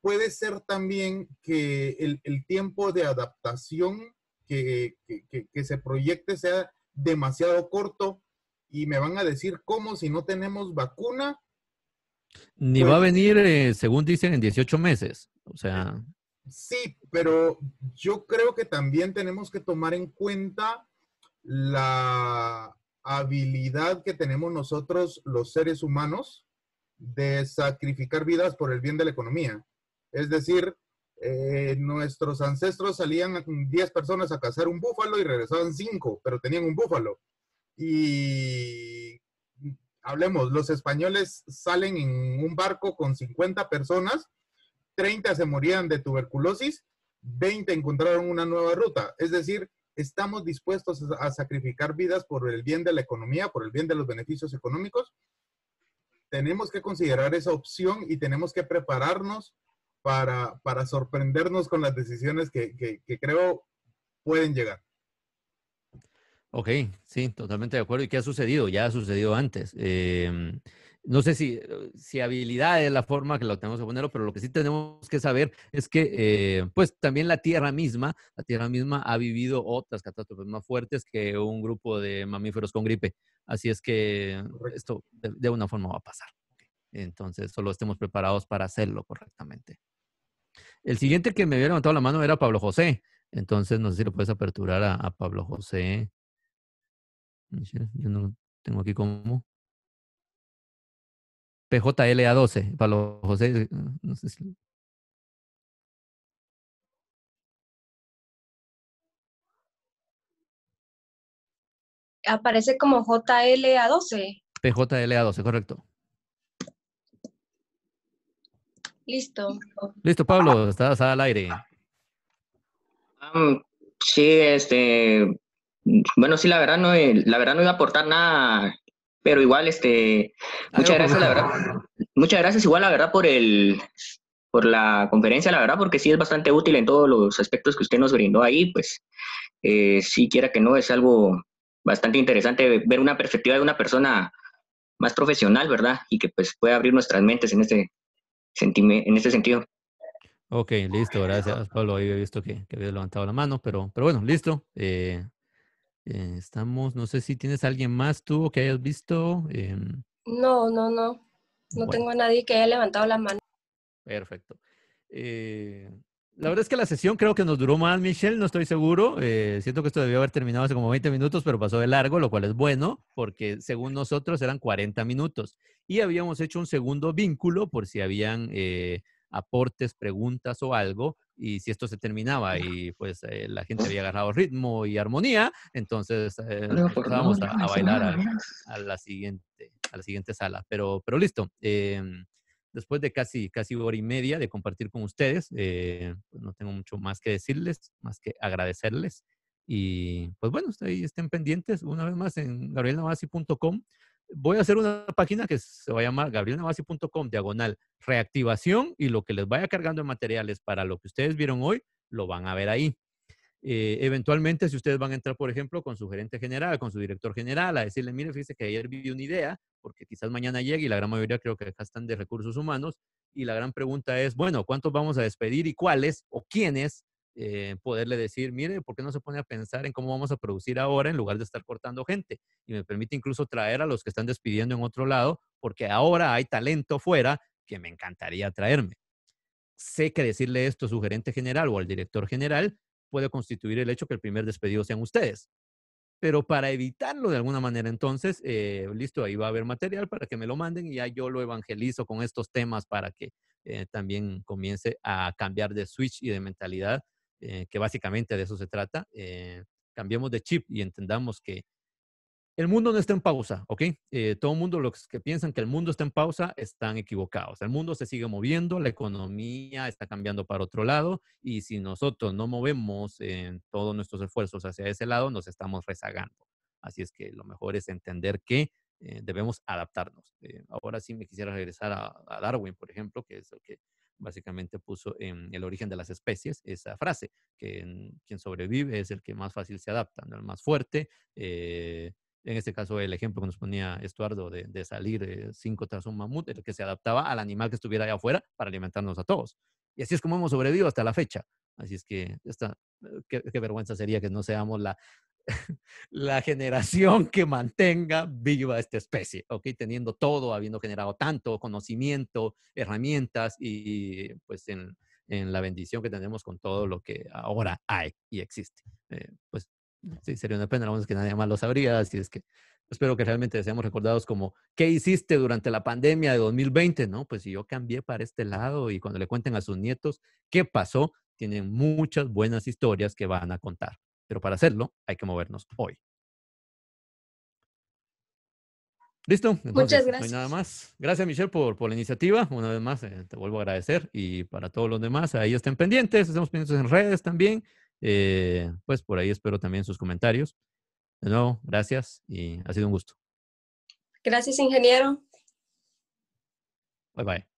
puede ser también que el, tiempo de adaptación que, se proyecte sea demasiado corto y me van a decir cómo si no tenemos vacuna. Ni va a pues, venir, eh, según dicen, en 18 meses. O sea. Sí, pero yo creo que también tenemos que tomar en cuenta la habilidad que tenemos nosotros los seres humanos de sacrificar vidas por el bien de la economía. Es decir, eh, nuestros ancestros salían 10 personas a cazar un búfalo y regresaban 5, pero tenían un búfalo. Y hablemos, los españoles salen en un barco con 50 personas, 30 se morían de tuberculosis, 20 encontraron una nueva ruta. Es decir, estamos dispuestos a sacrificar vidas por el bien de la economía, por el bien de los beneficios económicos, tenemos que considerar esa opción y tenemos que prepararnos para, para sorprendernos con las decisiones que, que, creo pueden llegar. Ok, sí, totalmente de acuerdo. ¿Y qué ha sucedido? Ya ha sucedido antes. Eh, no sé si, eh, si habilidad es la forma que lo tenemos que ponerlo, pero lo que sí tenemos que saber es que, eh, pues también la Tierra misma, la Tierra misma ha vivido otras catástrofes más fuertes que un grupo de mamíferos con gripe. Así es que esto de, una forma va a pasar. Entonces, solo estemos preparados para hacerlo correctamente. El siguiente que me había levantado la mano era Pablo José. Entonces, no sé si lo puedes aperturar a, a Pablo José. Yo no tengo aquí cómo. PJLA12, Pablo José. Eh, Aparece como JLA12. PJLA12, correcto. Listo. Listo, Pablo, estás al aire. sí, este, bueno, sí, la verdad no, la verdad no iba a aportar nada pero igual, este, muchas gracias, la verdad. Muchas gracias, igual, la verdad, por el por la conferencia, la verdad, porque sí es bastante útil en todos los aspectos que usted nos brindó ahí, pues, eh, si quiera que no, es algo bastante interesante ver una perspectiva de una persona más profesional, ¿verdad? Y que pues pueda abrir nuestras mentes en este, en este sentido. Ok, listo, gracias Pablo. Ahí he visto que, había levantado la mano, pero, pero bueno, listo. Eh, eh, estamos, no sé si tienes alguien más tú que hayas visto. Em, no, no, no. No tengo a nadie que haya levantado la mano. Perfecto. Eh, la verdad es que la sesión creo que nos duró más, Michelle, no estoy seguro. Eh, siento que esto debió haber terminado hace como 20 minutos, pero pasó de largo, lo cual es bueno, porque según nosotros eran 40 minutos. Y habíamos hecho un segundo vínculo por si habían aportes, preguntas o algo y si esto se terminaba y pues eh, la gente había agarrado ritmo y armonía, entonces eh, a, bailar a, la siguiente, a la siguiente sala. Pero, pero listo, em, después de casi, casi hora y media de compartir con ustedes, eh, pues, no tengo mucho más que decirles, más que agradecerles. Y pues bueno, ustedes estén pendientes una vez más en gabrielnavasi.com voy a hacer una página que se va a llamar gabrielnavasi.com, diagonal, reactivación, y lo que les vaya cargando de materiales para lo que ustedes vieron hoy, lo van a ver ahí. Eh, eventualmente, si ustedes van a entrar, por ejemplo, con su gerente general, con su director general, a decirle, mire, fíjese que ayer vi una idea, porque quizás mañana llegue y la gran mayoría creo que acá están de recursos humanos, y la gran pregunta es, bueno, ¿cuántos vamos a despedir y cuáles o quiénes? Eh, poderle decir, mire, ¿por qué no se pone a pensar en cómo vamos a producir ahora en lugar de estar cortando gente? Y me permite incluso traer a los que están despidiendo en otro lado, porque ahora hay talento fuera que me encantaría traerme. Sé que decirle esto a su gerente general o al director general puede constituir el hecho que el primer despedido sean ustedes. Pero para evitarlo de alguna manera, entonces, eh, listo, ahí va a haber material para que me lo manden y ya yo lo evangelizo con estos temas para que eh, también comience a cambiar de switch y de mentalidad eh, que básicamente de eso se trata. Eh, cambiemos de chip y entendamos que el mundo no está en pausa, ¿ok? Eh, todo el mundo, los que piensan que el mundo está en pausa, están equivocados. El mundo se sigue moviendo, la economía está cambiando para otro lado y si nosotros no movemos eh, todos nuestros esfuerzos hacia ese lado, nos estamos rezagando. Así es que lo mejor es entender que debemos adaptarnos. ahora sí me quisiera regresar a, Darwin, por ejemplo, que es el que básicamente puso en el origen de las especies esa frase, que quien sobrevive es el que más fácil se adapta, ¿no? el más fuerte. Eh, en este caso, el ejemplo que nos ponía Estuardo de, salir eh, cinco tras un mamut, el que se adaptaba al animal que estuviera allá afuera para alimentarnos a todos. Y así es como hemos sobrevivido hasta la fecha. Así es que eh, qué vergüenza sería que no seamos la, la generación que mantenga viva esta especie, ¿ok? Teniendo todo, habiendo generado tanto conocimiento, herramientas y, pues en, la bendición que tenemos con todo lo que ahora hay y existe. Eh, pues sí, sería una pena, la es que nadie más lo sabría, así es que espero que realmente seamos recordados como, ¿qué hiciste durante la pandemia de 2020? No, pues si yo cambié para este lado y cuando le cuenten a sus nietos qué pasó, tienen muchas buenas historias que van a contar. Pero para hacerlo hay que movernos hoy. Listo. Muchas gracias. nada más. Gracias, Michelle, por, la iniciativa. Una vez más, eh, te vuelvo a agradecer. Y para todos los demás, ahí estén pendientes. Estamos pendientes en redes también. Eh, pues por ahí espero también sus comentarios. De nuevo, gracias y ha sido un gusto. Gracias, ingeniero. Bye bye.